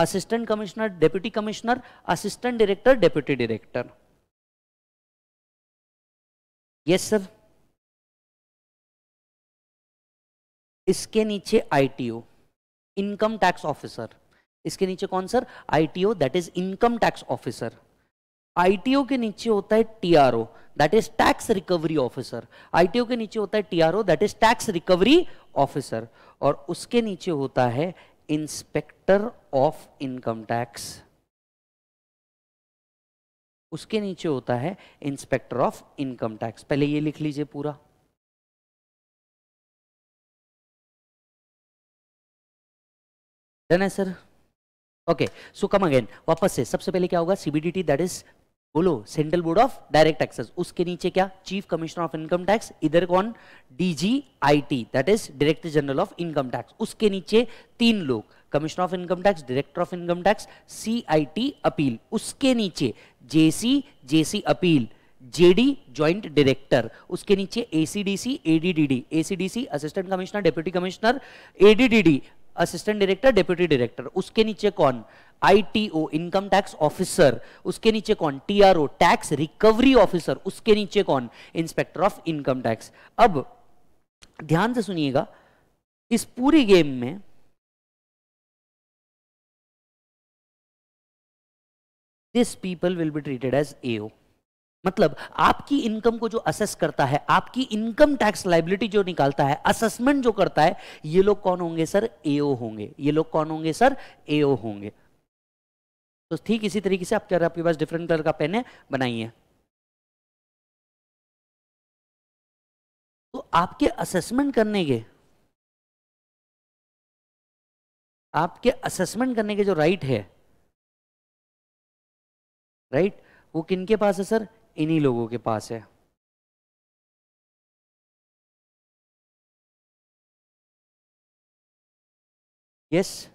assistant commissioner deputy commissioner assistant director deputy director yes sir इसके नीचे आईटीओ इनकम टैक्स ऑफिसर इसके नीचे कौन sir ITO that is income tax officer ITO के नीचे होता है TRO that is tax recovery officer ITO के नीचे होता है TRO that is tax recovery officer और उसके नीचे होता है इंस्पेक्टर ऑफ इनकम टैक्स उसके नीचे होता है इंस्पेक्टर ऑफ इनकम टैक्स पहले ये लिख लीजिए पूरा डन है sir okay so come again वापस से सबसे पहले क्या होगा सीबीडीटी दैट इज बोलो central board of direct taxes उसके नीचे क्या chief commissioner of income tax इधर कौन DGIT that is director general of income tax उसके नीचे तीन लोग commissioner of income tax director of income tax CIT appeal उसके नीचे JC JC appeal JD joint director उसके नीचे ACDC ADDD ACDC assistant commissioner deputy commissioner ADDD assistant director deputy director उसके नीचे कौन आईटीओ इनकम टैक्स ऑफिसर उसके नीचे कौन टीआरओ टैक्स रिकवरी ऑफिसर उसके नीचे कौन इंस्पेक्टर ऑफ इनकम टैक्स अब ध्यान से सुनिएगा इस पूरी गेम में this people will be treated as AO मतलब आपकी इनकम को जो असेस करता है आपकी इनकम टैक्स लाइबिलिटी जो निकालता है असेसमेंट जो करता है ये लोग कौन होंगे सर एओ होंगे ये लोग कौन होंगे सर एओ होंगे तो ठीक इसी तरीके से आप आपके पास डिफरेंट कलर का पेन है बनाइए तो आपके असेसमेंट करने के आपके असेसमेंट करने के जो राइट है राइट वो किनके पास है सर इन्हीं लोगों के पास है यस yes?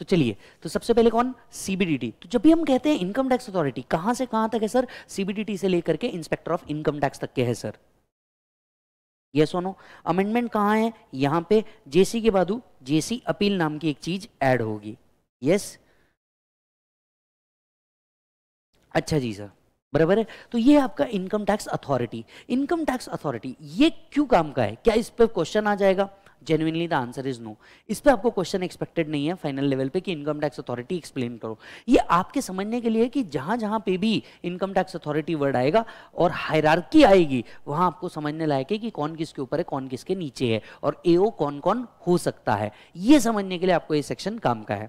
तो चलिए तो सबसे पहले कौन सीबीडीटी तो जब भी हम कहते हैं इनकम टैक्स अथॉरिटी कहां से कहां तक है सर सीबीडीटी से लेकर के इंस्पेक्टर ऑफ इनकम टैक्स तक के है सर ये सोनो अमेंडमेंट कहां है यहां पे जेसी के बाद जेसी अपील नाम की एक चीज ऐड होगी यस अच्छा जी सर बराबर है तो ये आपका income tax authority income tax authority ये क्यों काम का है क्या इस पर क्वेश्चन आ जाएगा genuinely the answer is no इस पर आपको क्वेश्चन एक्सपेक्टेड नहीं है फाइनल लेवल पे कि इनकम टैक्स अथॉरिटी एक्सप्लेन करो ये आपके समझने के लिए कि जहां जहां पे भी इनकम टैक्स अथॉरिटी वर्ड आएगा और हायरार्की आएगी वहां आपको समझने लायक है कि कौन किसके ऊपर है कौन किसके नीचे है और एओ कौन कौन हो सकता है ये समझने के लिए आपको ये सेक्शन काम का है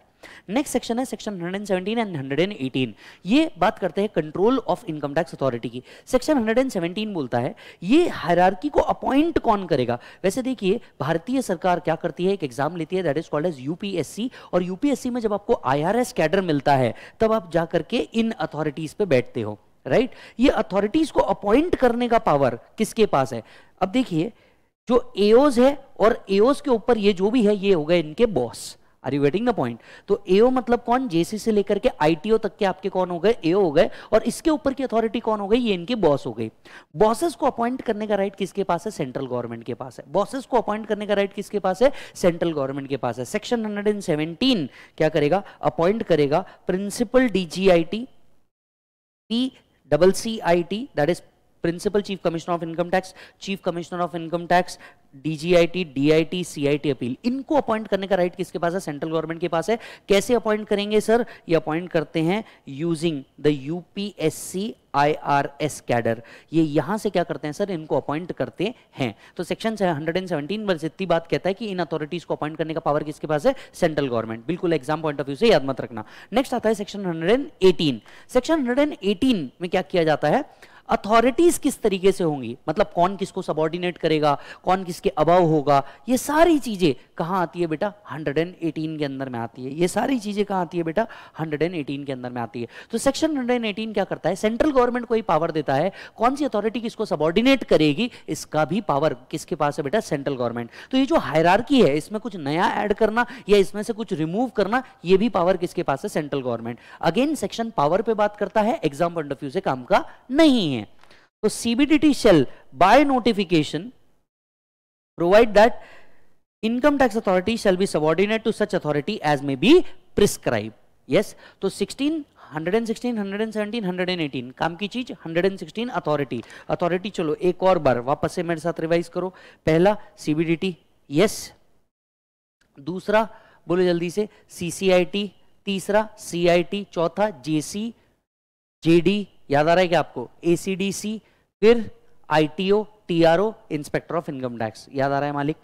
नेक्स्ट सेक्शन है सेक्शन 117 एंड 118 ये बात करते हैं control of income tax authority की सेक्शन 117 बोलता है ये हायरार्की को अपॉइंट कौन करेगा वैसे देखिए भारतीय सरकार क्या करती है एक एग्जाम लेती है that is called as UPSC और यूपीएससी में जब आपको आईआरएस कैडर मिलता है तब आप जा करके इन अथॉरिटीज पे बैठते हो राइट right? ये अथॉरिटीज को अपॉइंट करने का पावर किसके पास है अब देखिए जो एओज है और एओज के ऊपर ये जो भी है ये हो गए इनके boss are you getting the point तो एओ मतलब कौन जेसी से लेकर के आईटीओ तक के आपके कौन हो गए एओ हो गए और इसके ऊपर की अथॉरिटी कौन हो गई ये इनके बॉस हो गई बॉसेस को अपॉइंट करने का राइट किसके पास है सेंट्रल गवर्नमेंट के पास है बॉसेस को अपॉइंट करने का राइट किसके पास है सेंट्रल गवर्नमेंट के पास है सेक्शन हंड्रेड क्या करेगा अपॉइंट करेगा principal DGIT P double C I T that is principal chief commissioner of income tax chief commissioner of income tax DGIT DIT CIT appeal इनको अपॉइंट करने का राइट किसके पास है सेंट्रल गवर्नमेंट के पास है कैसे अपॉइंट करेंगे सर ये अपॉइंट करते हैं using the UPSC IRS cadre ये यहां से क्या करते हैं सर इनको अपॉइंट करते हैं तो सेक्शन हंड्रेड एंड सेवनटीन बस इतनी बात कहता है कि इन अथॉरिटीज को अपॉइंट करने का पावर किसके पास है सेंट्रल गवर्नमेंट बिल्कुल एग्जाम पॉइंट ऑफ व्यू से याद मत रखना नेक्स्ट आता है सेक्शन 118 सेक्शन 118 में क्या किया जाता है अथॉरिटीज किस तरीके से होंगी मतलब कौन किसको सबॉर्डिनेट करेगा कौन किसके अभाव होगा ये सारी चीजें कहाँ आती है बेटा 118 के अंदर में आती है ये सारी चीजें कहाँ आती है बेटा 118 के अंदर में आती है तो सेक्शन 118 क्या करता है सेंट्रल गवर्नमेंट को ही पावर देता है कौन सी अथॉरिटी किसको सबॉर्डिनेट करेगी इसका भी पावर किसके पास है बेटा सेंट्रल गवर्नमेंट तो ये जो हायरकी है इसमें कुछ नया एड करना या इसमें से कुछ रिमूव करना ये भी पावर किसके पास है central government again section power पर बात करता है एग्जाम पॉइंट ऑफ व्यू से काम का नहीं है So CBDT shall by notification provide that income tax authority shall be subordinate to such authority as may be prescribed. Yes. So 16 116, 117, 118 काम की चीज 116 अथॉरिटी अथॉरिटी चलो एक और बार वापस से मेरे साथ रिवाइज करो पहला सीबीडीटी यस दूसरा बोलो जल्दी से सीसीआईटी तीसरा सीआईटी चौथा जेसी जेडी याद आ रहा है क्या आपको एसीडीसी फिर ITO TRO inspector of income tax याद आ रहा है मालिक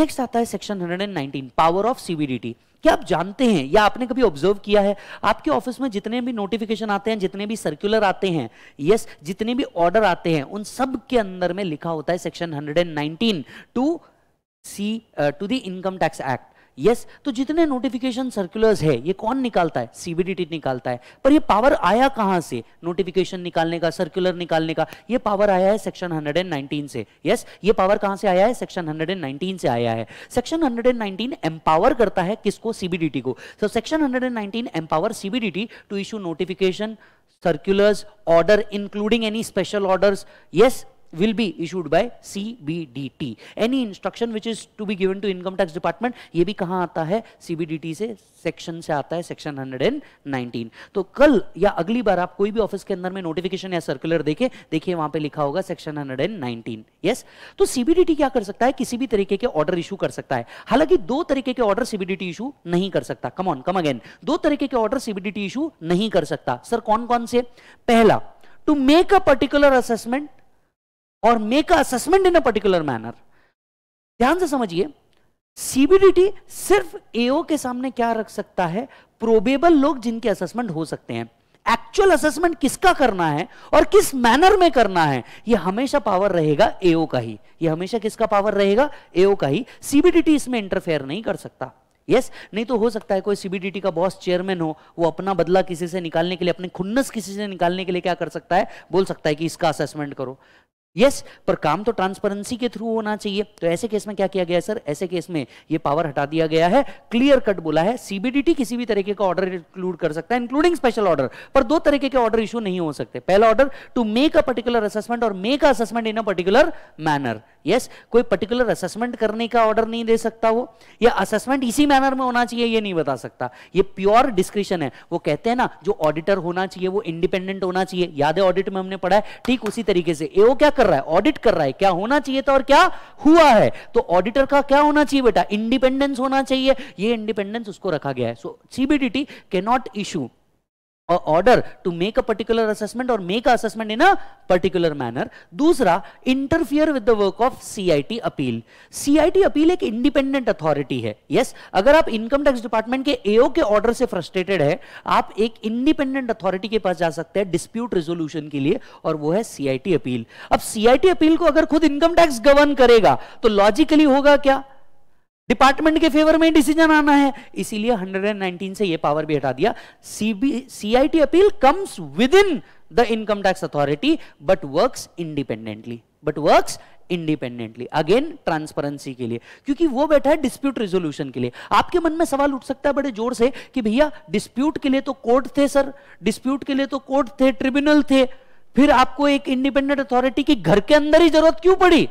नेक्स्ट आता है सेक्शन 119 पावर ऑफ सीबीडीटी क्या आप जानते हैं या आपने कभी ऑब्जर्व किया है आपके ऑफिस में जितने भी नोटिफिकेशन आते हैं जितने भी सर्कुलर आते हैं यस जितने भी ऑर्डर आते हैं उन सब के अंदर में लिखा होता है section 119 two C to the income tax act yes yes, तो जितने नोटिफिकेशन सर्कुलर्स है ये कौन निकालता है सीबीडीटी निकालता है पर ये पावर आया कहां से नोटिफिकेशन निकालने का सर्कुलर निकालने का ये पावर आया है सेक्शन 119 से यस yes, ये पावर कहां से आया है सेक्शन 119 से आया है सेक्शन 119 एम्पावर करता है किसको सीबीडीटी को so section 119 empower CBDT to issue notification circulars order including any special orders yes will be issued by CBDT. Any instruction which is to be given to income tax department ये भी कहाँ आता है CBDT से section से आता है section 119. तो कल या अगली बार आप कोई भी office के अंदर में notification या circular देखे देखिए वहाँ पे लिखा होगा section 119. yes? तो CBDT क्या कर सकता है किसी भी तरीके के order issue कर सकता है हालांकि दो तरीके के order CBDT issue नहीं कर सकता Come on, come again. दो तरीके के order CBDT issue नहीं कर सकता Sir, कौन कौन से पहला to make a particular assessment और make assessment in a particular manner ध्यान से समझिए सीबीडीटी सिर्फ एओ के सामने क्या रख सकता है प्रोबेबल लोग जिनके असेसमेंट हो सकते हैं एक्चुअल असेसमेंट किसका करना है और किस मैनर में करना है यह हमेशा पावर रहेगा एओ का ही यह हमेशा किसका पावर रहेगा एओ का ही सीबीडीटी इसमें इंटरफेयर नहीं कर सकता यस yes, नहीं तो हो सकता है कोई सीबीडीटी का बॉस चेयरमैन हो वो अपना बदला किसी से निकालने के लिए अपने खुन्नस किसी से निकालने के लिए क्या कर सकता है बोल सकता है कि इसका असेसमेंट करो यस पर काम तो ट्रांसपेरेंसी के थ्रू होना चाहिए तो ऐसे केस में क्या किया गया सर ऐसे केस में ये पावर हटा दिया गया है क्लियर कट बोला है सीबीडीटी किसी भी तरीके का ऑर्डर इंक्लूड कर सकता है इंक्लूडिंग स्पेशल ऑर्डर पर दो तरीके के ऑर्डर इशू नहीं हो सकते पहला order to make a particular assessment और make assessment in a particular manner yes कोई पर्टिकुलर असेसमेंट करने का ऑर्डर नहीं दे सकता वो या असेसमेंट इसी मैनर में होना चाहिए ये नहीं बता सकता ये प्योर डिस्क्रिप्शन है वो कहते हैं ना जो ऑडिटर होना चाहिए वो इंडिपेंडेंट होना चाहिए याद है ऑडिट में हमने पढ़ा है ठीक उसी तरीके से ए क्या कर रहा है ऑडिट कर रहा है क्या होना चाहिए था और क्या हुआ है तो ऑडिटर का क्या होना चाहिए बेटा इंडिपेंडेंस होना चाहिए ये इंडिपेंडेंस उसको रखा गया है so CBDT can not issue order to make a particular assessment or make a assessment in a particular manner दूसरा interfere with the work of CIT appeal CIT appeal एक independent authority है yes अगर आप income tax department के AO के order से frustrated है आप एक independent authority के पास जा सकते हैं dispute resolution के लिए और वो है CIT appeal अब CIT appeal को अगर खुद income tax govern करेगा तो logically होगा क्या डिपार्टमेंट के फेवर में डिसीजन आना है इसीलिए 119 से यह पावर भी हटा दिया CIT appeal comes within the income tax authority but works independently but works independently again transparency के लिए क्योंकि वो बैठा है डिस्प्यूट रिजोल्यूशन के लिए आपके मन में सवाल उठ सकता है बड़े जोर से कि भैया डिस्प्यूट के लिए तो कोर्ट थे सर डिस्प्यूट के लिए तो कोर्ट थे ट्रिब्यूनल थे फिर आपको एक इंडिपेंडेंट अथॉरिटी की घर के अंदर ही जरूरत क्यों पड़ी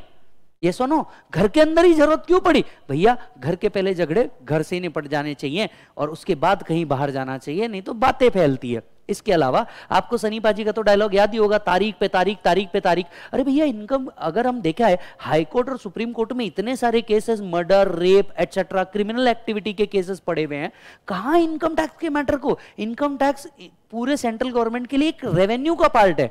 ये सुनो घर के अंदर ही जरूरत क्यों पड़ी भैया घर के पहले झगड़े घर से ही निपट जाने चाहिए और उसके बाद कहीं बाहर जाना चाहिए नहीं तो बातें फैलती है इसके अलावा आपको सनी पाजी का तो डायलॉग याद ही होगा तारीख पे तारीख तारीख पे तारीख अरे भैया इनकम अगर हम देखा है हाई कोर्ट और सुप्रीम कोर्ट में इतने सारे cases murder rape etcetera criminal activity के केसेस पड़े हुए हैं कहा इनकम टैक्स के मैटर को इनकम टैक्स पूरे सेंट्रल गवर्नमेंट के लिए एक रेवेन्यू का पार्ट है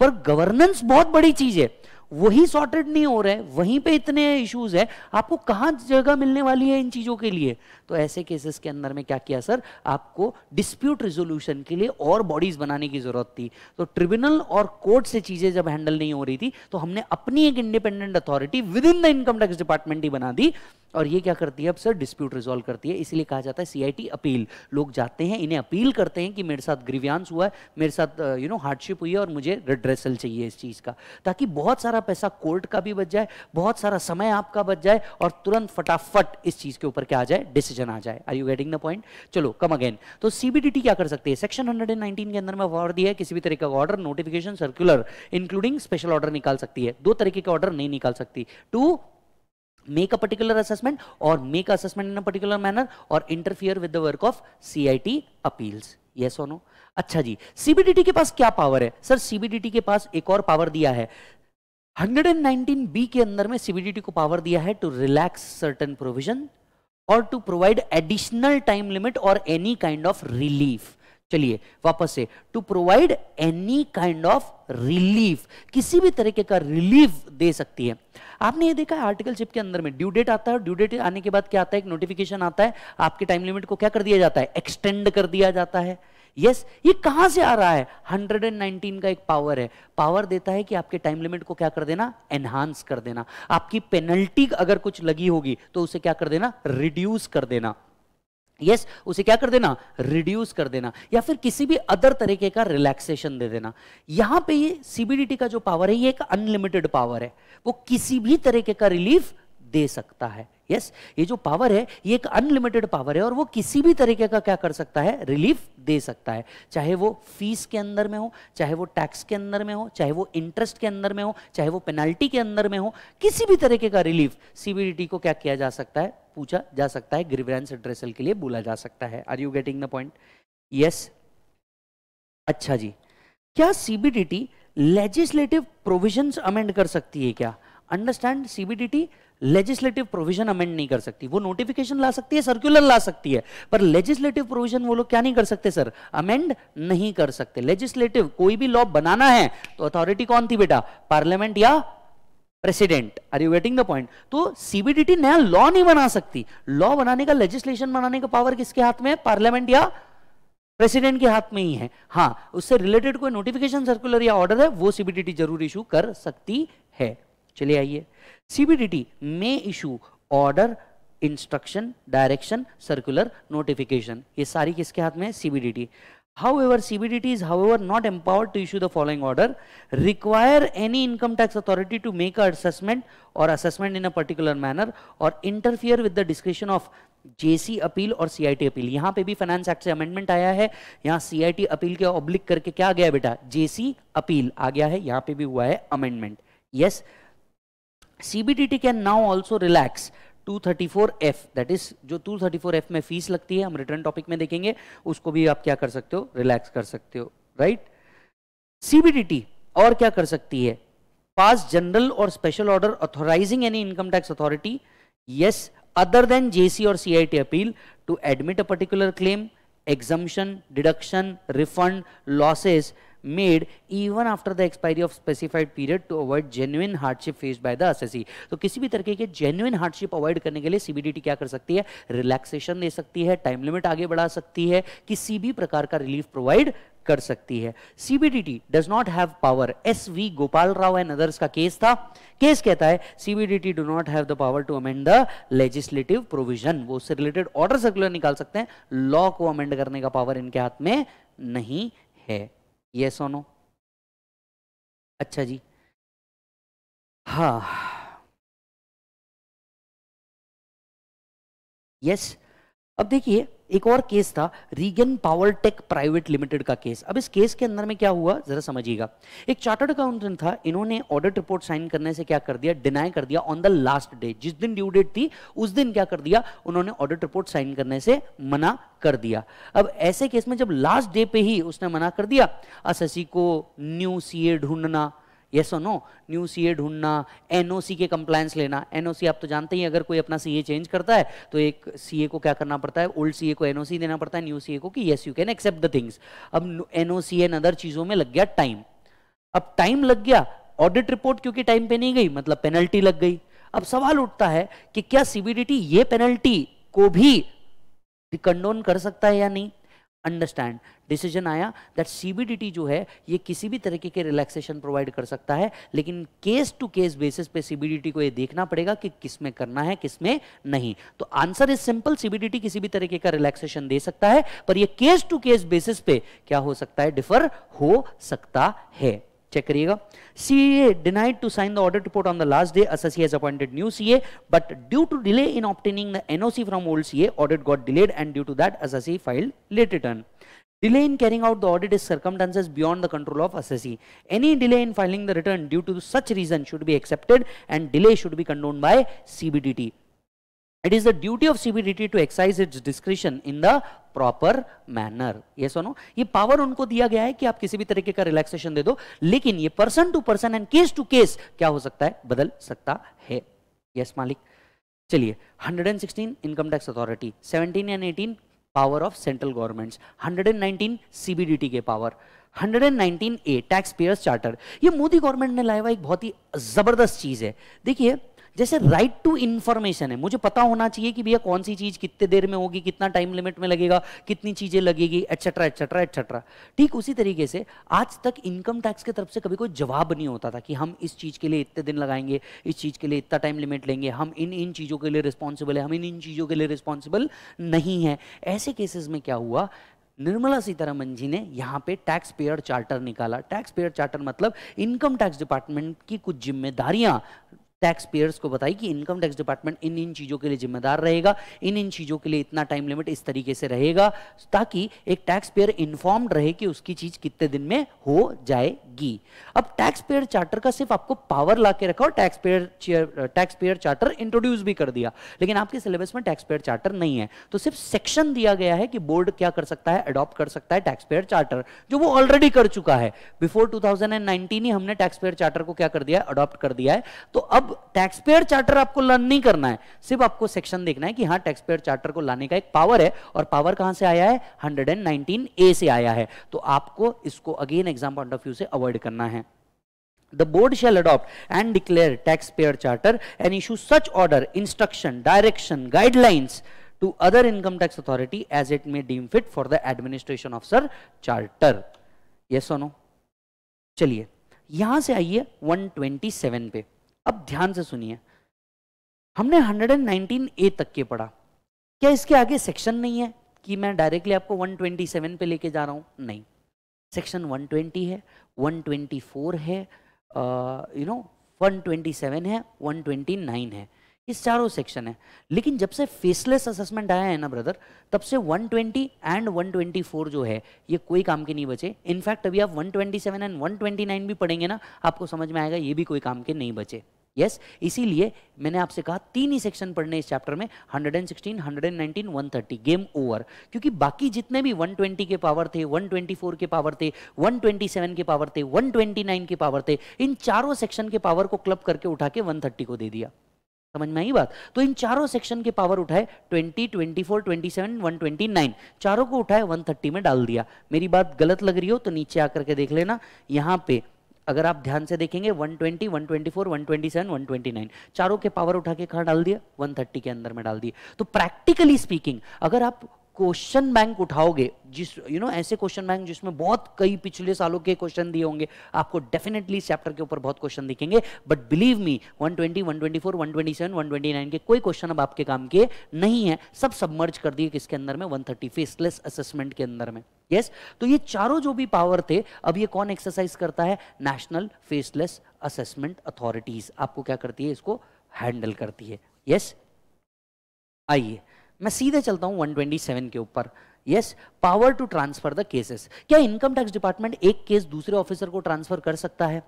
पर गवर्नेंस बहुत बड़ी चीज है वही सॉर्टेड नहीं हो रहे वहीं पे इतने इश्यूज है आपको कहां जगह मिलने वाली है इन चीज़ों के लिए तो ऐसे केसेस के अंदर में क्या किया सर आपको डिस्प्यूट रिजोल्यूशन के लिए और बॉडीज बनाने की जरूरत थी तो ट्रिब्यूनल और कोर्ट से चीज़ें जब हैंडल नहीं हो रही थी तो हमने अपनी एक independent authority within the income tax department ही बना दी और ये क्या करती है अब सर डिस्प्यूट रिजोल्व करती है इसलिए कहा जाता है सीआईटी अपील लोग जाते हैं इन्हें अपील करते हैं कि मेरे साथ ग्रीवियांस हुआ है मेरे साथ यू नो हार्डशिप हुई है और मुझे रिड्रेसल चाहिए इस चीज़ का ताकि बहुत सारा सारा पैसा कोर्ट का भी बच जाए बहुत सारा समय आपका बच जाए और तुरंत फटाफट इस चीज के ऊपर क्या आ जाए डिसीजन आ जाए are you getting the point चलो कम अगेन तो सीबीडीटी क्या कर सकते हैं सेक्शन हंड्रेड के अंदर में पावर दिया है किसी भी तरीके का order notification circular including special order निकाल सकती है दो तरीके के ऑर्डर नहीं निकाल सकती to make a particular assessment और make assessment in a particular manner और interfere with the work of CIT appeals. Yes or no? अच्छा जी सीबीडीटी के पास क्या पावर है सर सीबीडीटी के पास एक और पावर दिया है 119 बी के अंदर में सीबीडीटी को पावर दिया है टू रिलैक्स सर्टन प्रोविजन और to provide additional time limit और एनी काइंड ऑफ रिलीफ चलिए वापस से to provide any kind of relief किसी भी तरीके का रिलीफ दे सकती है आपने ये देखा है आर्टिकल चिप के अंदर में ड्यू डेट आता है ड्यू डेट आने के बाद क्या आता है एक नोटिफिकेशन आता है आपके टाइम लिमिट को क्या कर दिया जाता है एक्सटेंड कर दिया जाता है यस ये कहां से आ रहा है 119 का एक पावर है पावर देता है कि आपके टाइम लिमिट को क्या कर देना एनहांस कर देना आपकी पेनल्टी अगर कुछ लगी होगी तो उसे क्या कर देना रिड्यूस कर देना यस yes, उसे क्या कर देना रिड्यूस कर देना या फिर किसी भी अदर तरीके का रिलैक्सेशन दे देना यहां पे ये सीबीडीटी का जो पावर है ये एक अनलिमिटेड पावर है वो किसी भी तरीके का रिलीफ दे सकता है यस yes, ये जो पावर है ये एक अनलिमिटेड पावर है और वो किसी भी तरीके का क्या कर सकता है रिलीफ दे सकता है चाहे वो फीस के अंदर में हो चाहे वो टैक्स के अंदर में हो चाहे वो इंटरेस्ट के अंदर में हो चाहे वो पेनल्टी के अंदर में हो किसी भी तरीके का रिलीफ सीबीडीटी को क्या किया जा सकता है पूछा जा सकता है ग्रीवरेंस एड्रेसल के लिए बोला जा सकता है are you getting the point yes अच्छा जी क्या सीबीडीटी लेजिस्लेटिव प्रोविजन अमेंड कर सकती है क्या understand CBDT legislative provision amend नहीं कर सकती वो नोटिफिकेशन ला सकती है सर्कुलर ला सकती है पर लेजिस्लेटिव प्रोविजन वो लोग क्या नहीं कर सकते सर अमेंड नहीं कर सकते लेजिस्लेटिव कोई भी लॉ बनाना है तो अथॉरिटी कौन थी बेटा पार्लियामेंट या president are you getting the point तो सीबीडीटी नया लॉ नहीं बना सकती लॉ बनाने का लेजिस्लेशन बनाने का पावर किसके हाथ में है पार्लियामेंट या प्रेसिडेंट के हाथ में ही है हाँ उससे रिलेटेड कोई नोटिफिकेशन सर्कुलर या ऑर्डर है वो सीबीडीटी जरूर इशू कर सकती है चले आइए CBD may issue order instruction direction circular notification ये सारी किसके हाथ में CBDT however CBDT is however not empowered to issue the following order require any income tax authority to make assessment और assessment in a particular manner और interfere with the discretion of JC appeal और CIT appeal यहां पे भी finance act से amendment आया है यहां सीआईटी अपील के ऑब्लिक करके क्या गया बेटा जेसी अपील आ गया है यहां पे भी हुआ है amendment yes CBDT can now also relax 234F that is, जो 234F में फीस लगती है हम रिटर्न टॉपिक में देखेंगे उसको भी आप क्या कर सकते हो रिलैक्स कर सकते हो राइट सीबीडीटी और क्या कर सकती है पास जनरल और special order authorising any income tax authority yes other than JC और CIT appeal to admit a particular claim exemption, deduction refund losses made even after the expiry of specified period to avoid genuine hardship faced by the assessee तो किसी भी तरीके के genuine hardship avoid करने के लिए CBDT क्या कर सकती है रिलैक्सेशन दे सकती है टाइम लिमिट आगे बढ़ा सकती है किसी भी प्रकार का रिलीफ प्रोवाइड कर सकती है CBDT does not have power S V Gopal Rao and others का केस था केस कहता है CBDT do not have the power to amend the legislative provision वो उससे रिलेटेड ऑर्डर सर्कुलर निकाल सकते हैं लॉ को अमेंड करने का पावर इनके हाथ में नहीं है यस सोनो अच्छा जी हाँ यस अब देखिए एक और केस था Regan power tech private limited का केस अब इस केस के अंदर में क्या हुआ जरा समझिएगा एक चार्टर्ड अकाउंटेंट था इन्होंने ऑडिट रिपोर्ट साइन करने से क्या कर दिया डिनाई कर दिया ऑन द लास्ट डे जिस दिन ड्यू डेट थी उस दिन क्या कर दिया उन्होंने ऑडिट रिपोर्ट साइन करने से मना कर दिया अब ऐसे केस में जब लास्ट डे पे ही उसने मना कर दिया अससी को न्यू सीए ढूंढना येस और नो न्यू सीए ढूंढना एनओसी के कंप्लायंस लेना एनओसी आप तो जानते ही अगर कोई अपना सीए चेंज करता है तो एक सीए को क्या करना पड़ता है ओल्ड सीए को एनओसी देना पड़ता है न्यू सीए को कि yes you can accept the things अब एनओसी एन अदर चीजों में लग गया टाइम अब टाइम लग गया ऑडिट रिपोर्ट क्योंकि टाइम पे नहीं गई मतलब पेनल्टी लग गई अब सवाल उठता है कि क्या सीबीडीटी ये पेनल्टी को भी कंडोन कर सकता है या नहीं अंडरस्टैंड डिसीजन आया दैट सीबीडीटी जो है ये किसी भी तरीके के रिलैक्सेशन प्रोवाइड कर सकता है लेकिन केस टू केस बेसिस पे सीबीडीटी को ये देखना पड़ेगा कि किस में करना है किस में नहीं तो आंसर इज सिंपल सीबीडीटी किसी भी तरीके का रिलैक्सेशन दे सकता है पर ये केस टू केस बेसिस पे क्या हो सकता है डिफर हो सकता है चेक करिएगा C A denied to sign the order to on the last day assessee appointed new C A but due to delay in obtaining the NOC from old C A audit got delayed and due to that as file late return delay in carrying out the audit is circumstances beyond the control of assessee any delay in filing the return due to such reason should be accepted and delay should be condoned by the It is the duty of CBDT to exercise its discretion in the proper manner ये सोनो ये power उनको दिया गया है कि आप किसी भी तरीके का रिलैक्सेशन दे दो लेकिन ये person to person and case to case क्या हो सकता है बदल सकता है यस yes, मालिक चलिए 116 income tax authority 17 and 18 power of central governments 119 CBDT के power 119 A tax payer charter ये मोदी गवर्नमेंट ने लाया हुआ एक बहुत ही जबरदस्त चीज है देखिए जैसे राइट टू इन्फॉर्मेशन है मुझे पता होना चाहिए कि भैया कौन सी चीज़ कितने देर में होगी कितना टाइम लिमिट में लगेगा कितनी चीज़ें लगेगी एक्सेट्रा एट्सेट्रा एक्सेट्रा ठीक उसी तरीके से आज तक इनकम टैक्स की तरफ से कभी कोई जवाब नहीं होता था कि हम इस चीज़ के लिए इतने दिन लगाएंगे इस चीज़ के लिए इतना टाइम लिमिट लेंगे हम इन इन चीज़ों के लिए रिस्पॉन्सिबल है हम इन इन चीज़ों के लिए रिस्पॉन्सिबल नहीं है ऐसे केसेस में क्या हुआ निर्मला सीतारमन जी ने यहाँ पे टैक्स पेयर चार्टर निकाला टैक्स पेयर चार्टर मतलब इनकम टैक्स डिपार्टमेंट की कुछ जिम्मेदारियां टैक्स पेयर्स को बताई कि इनकम टैक्स डिपार्टमेंट इन इन चीज़ों के लिए जिम्मेदार रहेगा इन इन चीज़ों के लिए इतना टाइम लिमिट इस तरीके से रहेगा ताकि एक टैक्स पेयर इन्फॉर्म्ड रहे कि उसकी चीज़ कितने दिन में हो जाएगी अब टैक्स पेयर चार्टर का सिर्फ आपको पावर ला के रखा और tax payer tax payer charter introduce भी कर दिया लेकिन आपके सिलेबस में टैक्स पेयर चार्टर नहीं है तो सिर्फ सेक्शन दिया गया है कि बोर्ड क्या कर सकता है अडॉप्ट कर सकता है टैक्स पेयर चार्टर जो वो ऑलरेडी कर चुका है बिफोर टू ही हमने टैक्स पेयर चार्टर को क्या कर दिया अडॉप्ट कर दिया है तो अब अब टैक्सपेयर चार्टर आपको लर्न नहीं करना है सिर्फ आपको सेक्शन देखना है कि हाँ टैक्सपेयर चार्टर को लाने का एक पावर है और पावर कहां से आया है 119 ए से आया है तो आपको इसको again exam point of view से अवॉइड करना है the board shall adopt and declare taxpayer charter and issue such order instruction direction guidelines to other income tax authority as it may deem fit for the administration of sir charter yes or no चलिए यहां से आइए 127 पे अब ध्यान से सुनिए हमने 119 ए तक के पढ़ा क्या इसके आगे सेक्शन नहीं है कि मैं डायरेक्टली आपको 127 पे लेके जा रहा हूँ नहीं सेक्शन 120 है 124 है यू नो 127 है 129 है इस चारों सेक्शन है लेकिन जब से फेसलेस असेसमेंट आया है ना ब्रदर तब से 120 एंड 124 जो है ये कोई काम के नहीं बचे इनफैक्ट अभी आप 127 एंड 129 भी पढ़ेंगे ना आपको समझ में आएगा ये भी कोई काम के नहीं बचे यस इसीलिए मैंने आपसे कहा तीन ही सेक्शन पढ़ने इस चैप्टर में 116, 119, 130 गेम ओवर क्योंकि बाकी जितने भी 120 के पावर थे 124 के पावर थे 127 के पावर थे 129 के पावर थे इन चारों सेक्शन के पावर को क्लब करके उठा के 130 को दे दिया समझ में आई बात तो इन चारों सेक्शन के पावर उठाए 20, 24, 27, 129 चारों को उठाए 130 में डाल दिया मेरी बात गलत लग रही हो तो नीचे आकर के देख लेना यहाँ पे अगर आप ध्यान से देखेंगे 120, 124, 127, 129 चारों के पावर उठा के कहा डाल दिया 130 के अंदर में डाल दिया तो प्रैक्टिकली स्पीकिंग अगर आप क्वेश्चन बैंक उठाओगे जिस यू you नो know, ऐसे क्वेश्चन बैंक जिसमें बहुत कई पिछले सालों के क्वेश्चन दिए होंगे आपको डेफिनेटली इस चैप्टर के ऊपर बहुत क्वेश्चन दिखेंगे बट बिलीव मी 120, 124, 127, 129 के कोई क्वेश्चन अब आपके काम के नहीं है सब सबमर्ज कर दिए किसके अंदर में 130 थर्टी फेसलेस असेसमेंट के अंदर में यस yes? तो ये चारों जो भी पावर थे अब ये कौन एक्सरसाइज करता है नेशनल फेसलेस असेसमेंट अथॉरिटीज आपको क्या करती है इसको हैंडल करती है यस yes? आइए मैं सीधे चलता हूं 127 के ऊपर yes power to transfer the cases क्या इनकम टैक्स डिपार्टमेंट एक केस दूसरे ऑफिसर को ट्रांसफर कर सकता है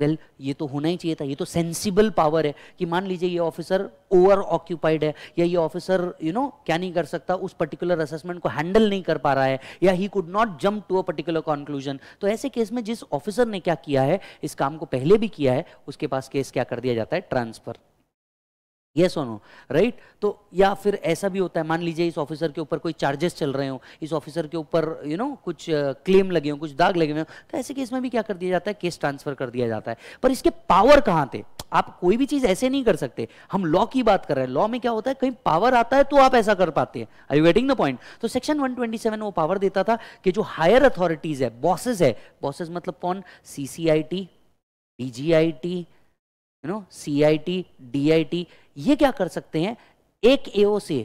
वेल ये तो होना ही चाहिए था ये तो सेंसिबल पावर है कि मान लीजिए ये ऑफिसर ओवर ऑक्यूपाइड है या ये ऑफिसर यू नो क्या नहीं कर सकता उस पर्टिकुलर असेसमेंट को हैंडल नहीं कर पा रहा है या he could not jump to a particular conclusion तो ऐसे केस में जिस ऑफिसर ने क्या किया है इस काम को पहले भी किया है उसके पास केस क्या कर दिया जाता है ट्रांसफर यस और नो राइट तो या फिर ऐसा भी होता है मान लीजिए इस ऑफिसर के ऊपर कोई चार्जेस चल रहे हो इस ऑफिसर के ऊपर यू नो कुछ क्लेम uh, लगे हो कुछ दाग लगे हुए हो तो ऐसे केस में भी क्या कर दिया जाता है केस ट्रांसफर कर दिया जाता है पर इसके पावर कहाँ थे आप कोई भी चीज ऐसे नहीं कर सकते हम लॉ की बात कर रहे हैं लॉ में क्या होता है कहीं पावर आता है तो आप ऐसा कर पाते हैं I you waiting the point तो सेक्शन 127 वो पावर देता था कि जो हायर अथॉरिटीज है बॉसेज है बॉसेज मतलब कौन CCIT DGIT you know C I T D I T ये क्या कर सकते हैं एक एओ से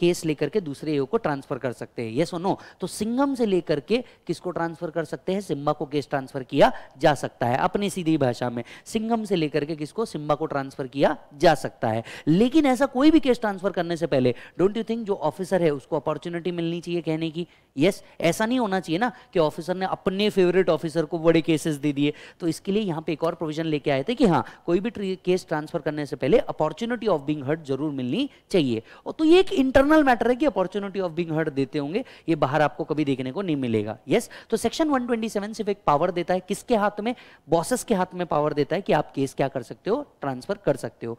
केस लेकर के दूसरे ईओ को ट्रांसफर कर सकते हैं यस और नो तो सिंगम से लेकर के किसको ट्रांसफर कर सकते हैं सिम्बा को केस ट्रांसफर किया जा सकता है अपनी सीधी भाषा में सिंगम से लेकर के किसको सिम्बा को ट्रांसफर किया जा सकता है लेकिन ऐसा कोई भी केस ट्रांसफर करने से पहले डोंट यू थिंक जो ऑफिसर है उसको अपॉर्चुनिटी मिलनी चाहिए कहने की यस ऐसा नहीं होना चाहिए ना कि ऑफिसर ने अपने फेवरेट ऑफिसर को बड़े केसेस दे दिए तो इसके लिए यहाँ पे एक और प्रोविजन लेके आए थे कि हाँ कोई भी केस ट्रांसफर करने से पहले अपॉर्चुनिटी ऑफ बींग हर्ट जरूर मिलनी चाहिए और तो ये एक इंटर इंटरनल मैटर है कि अपॉर्चुनिटी ऑफ बिंग हर्ड देते होंगे ये बाहर आपको कभी देखने को नहीं मिलेगा यस yes? तो सेक्शन 127 सिर्फ एक पावर देता है किसके हाथ में बॉसेस के हाथ में पावर देता है कि आप केस क्या कर सकते हो ट्रांसफर कर सकते हो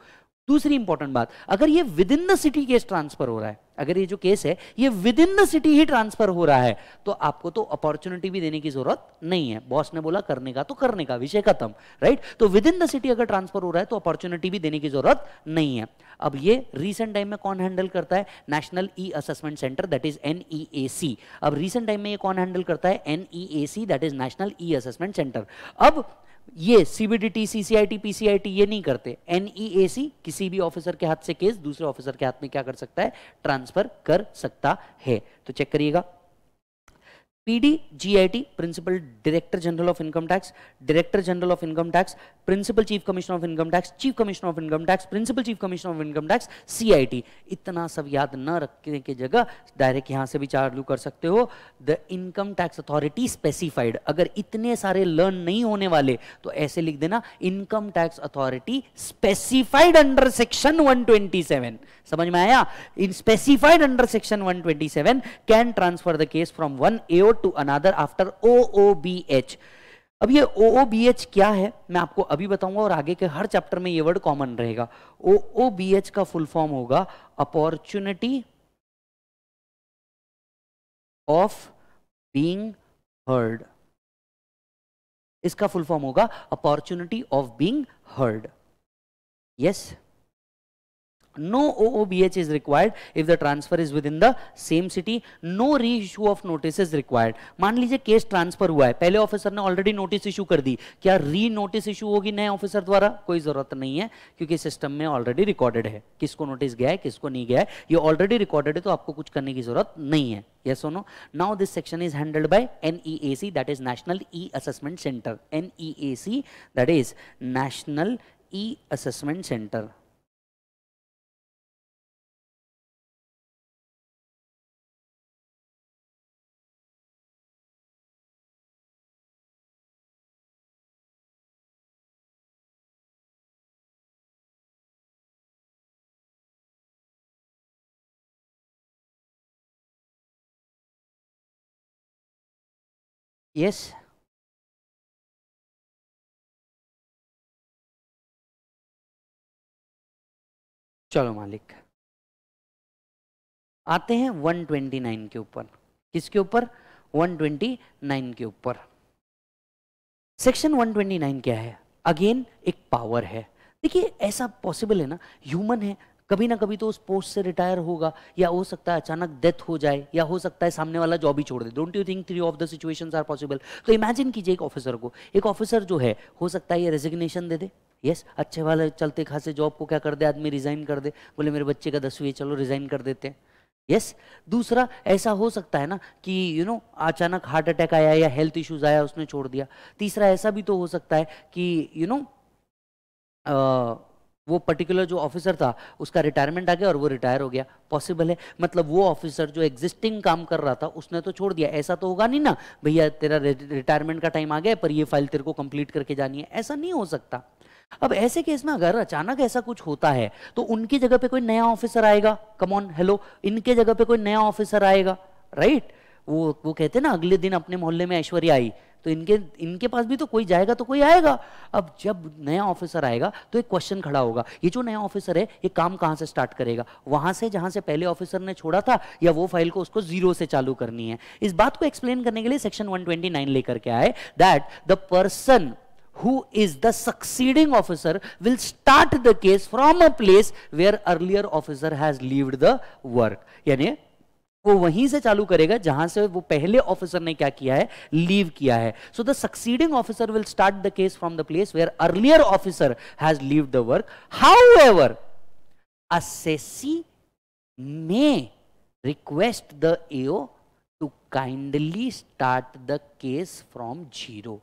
दूसरी इंपॉर्टेंट बात अगर ये within the city case transfer हो रहा है अगर ये जो केस है ये विद इन द सिटी ही ट्रांसफर हो रहा है तो आपको तो अपॉर्चुनिटी भी देने की जरूरत नहीं है बॉस ने बोला करने का तो करने का विषय खत्म राइट तो विद इन द सिटी अगर ट्रांसफर हो रहा है तो अपॉर्चुनिटी भी देने की जरूरत नहीं है अब ये रीसेंट टाइम में कौन हैंडल करता है national e assessment centre that is an अब रीसेंट टाइम में ये कौन हैंडल करता है N E that is national e assessment centre अब ये सीबीडीटी सीसीआईटी पीसीआईटी ये नहीं करते एनईएसी e किसी भी ऑफिसर के हाथ से केस दूसरे ऑफिसर के हाथ में क्या कर सकता है ट्रांसफर कर सकता है तो चेक करिएगा PD GIT Principal Director General of Income Tax Director General of Income Tax Principal Chief Commissioner of Income Tax Chief Commissioner of Income Tax Principal Chief Commissioner of Income Tax CIT इतना सब याद ना रखने की जगह direct यहाँ से भी चालू कर सकते हो the income tax authority specified अगर इतने सारे लर्न नहीं होने वाले तो ऐसे लिख देना income tax authority specified under section 127 समझ में आया इन specified under section 127 can transfer the case from one AO to another after H अब ये एच क्या है मैं आपको अभी बताऊंगा और आगे के हर चैप्टर में ये वर्ड कॉमन रहेगा ओ बी एच का फुल फॉर्म होगा अपॉर्चुनिटी ऑफ बीइंग हर्ड इसका फुल फॉर्म होगा opportunity of being heard yes no OOBH is required if the transfer is within the same city. No reissue of notice is required. maan lijiye case transfer hua hai pehle officer ne already notice issue kar di kya re notice issue hogi naye officer dwara koi zarurat nahi hai kyunki system mein already recorded hai kisko notice gaya hai kisko nahi gaya hai ye already recorded hai to aapko kuch karne ki zarurat nahi hai yes or no now this section is handled by NEAC that is National E Assessment Center NEAC that is National E Assessment Center Yes. चलो मालिक आते हैं 129 के ऊपर किसके ऊपर 129 के ऊपर सेक्शन 129 क्या है अगेन एक पावर है देखिए ऐसा पॉसिबल है ना ह्यूमन है कभी ना कभी तो उस पोस्ट से रिटायर होगा या हो सकता है अचानक डेथ हो जाए या हो सकता है सामने वाला जॉब ही छोड़ दे don't you think three of the situation are possible तो इमेजिन कीजिए एक ऑफिसर को एक ऑफिसर जो है हो सकता है ये रेजिग्नेशन दे दे यस yes, अच्छे वाले चलते खासे जॉब को क्या कर दे आदमी रिजाइन कर दे बोले मेरे बच्चे का दसवीं है चलो रिजाइन कर देते हैं यस yes, दूसरा ऐसा हो सकता है ना कि यू you नो know, अचानक हार्ट अटैक आया या हेल्थ इश्यूज आया उसने छोड़ दिया तीसरा ऐसा भी तो हो सकता है कि यू you नो know, वो पर्टिकुलर जो ऑफिसर था उसका रिटायरमेंट आ गया और वो रिटायर हो गया पॉसिबल है मतलब वो ऑफिसर जो एग्जिस्टिंग काम कर रहा था उसने तो छोड़ दिया ऐसा तो होगा नहीं ना भैया तेरा रिटायरमेंट का टाइम आ गया पर ये फाइल तेरे को कंप्लीट करके जानी है ऐसा नहीं हो सकता अब ऐसे केस में अगर अचानक ऐसा कुछ होता है तो उनकी जगह पे कोई नया ऑफिसर आएगा कमॉन हेलो इनके जगह पे कोई नया ऑफिसर आएगा राइट right? वो वो कहते हैं ना अगले दिन अपने मोहल्ले में ऐश्वर्या आई तो इनके इनके पास भी तो कोई जाएगा तो कोई आएगा अब जब नया ऑफिसर आएगा तो एक क्वेश्चन खड़ा होगा ये जो नया ऑफिसर है ये काम कहाँ से स्टार्ट करेगा वहां से जहां से पहले ऑफिसर ने छोड़ा था या वो फाइल को उसको जीरो से चालू करनी है इस बात को एक्सप्लेन करने के लिए सेक्शन नाइन लेकर के आए that the person who is the succeeding officer will start the case from a place where earlier officer has leaved the work यानी वो वहीं से चालू करेगा जहां से वो पहले ऑफिसर ने क्या किया है लीव किया है so the succeeding officer will start the case from the place where earlier officer has leave the work however assessee may request the AO to kindly start the case from zero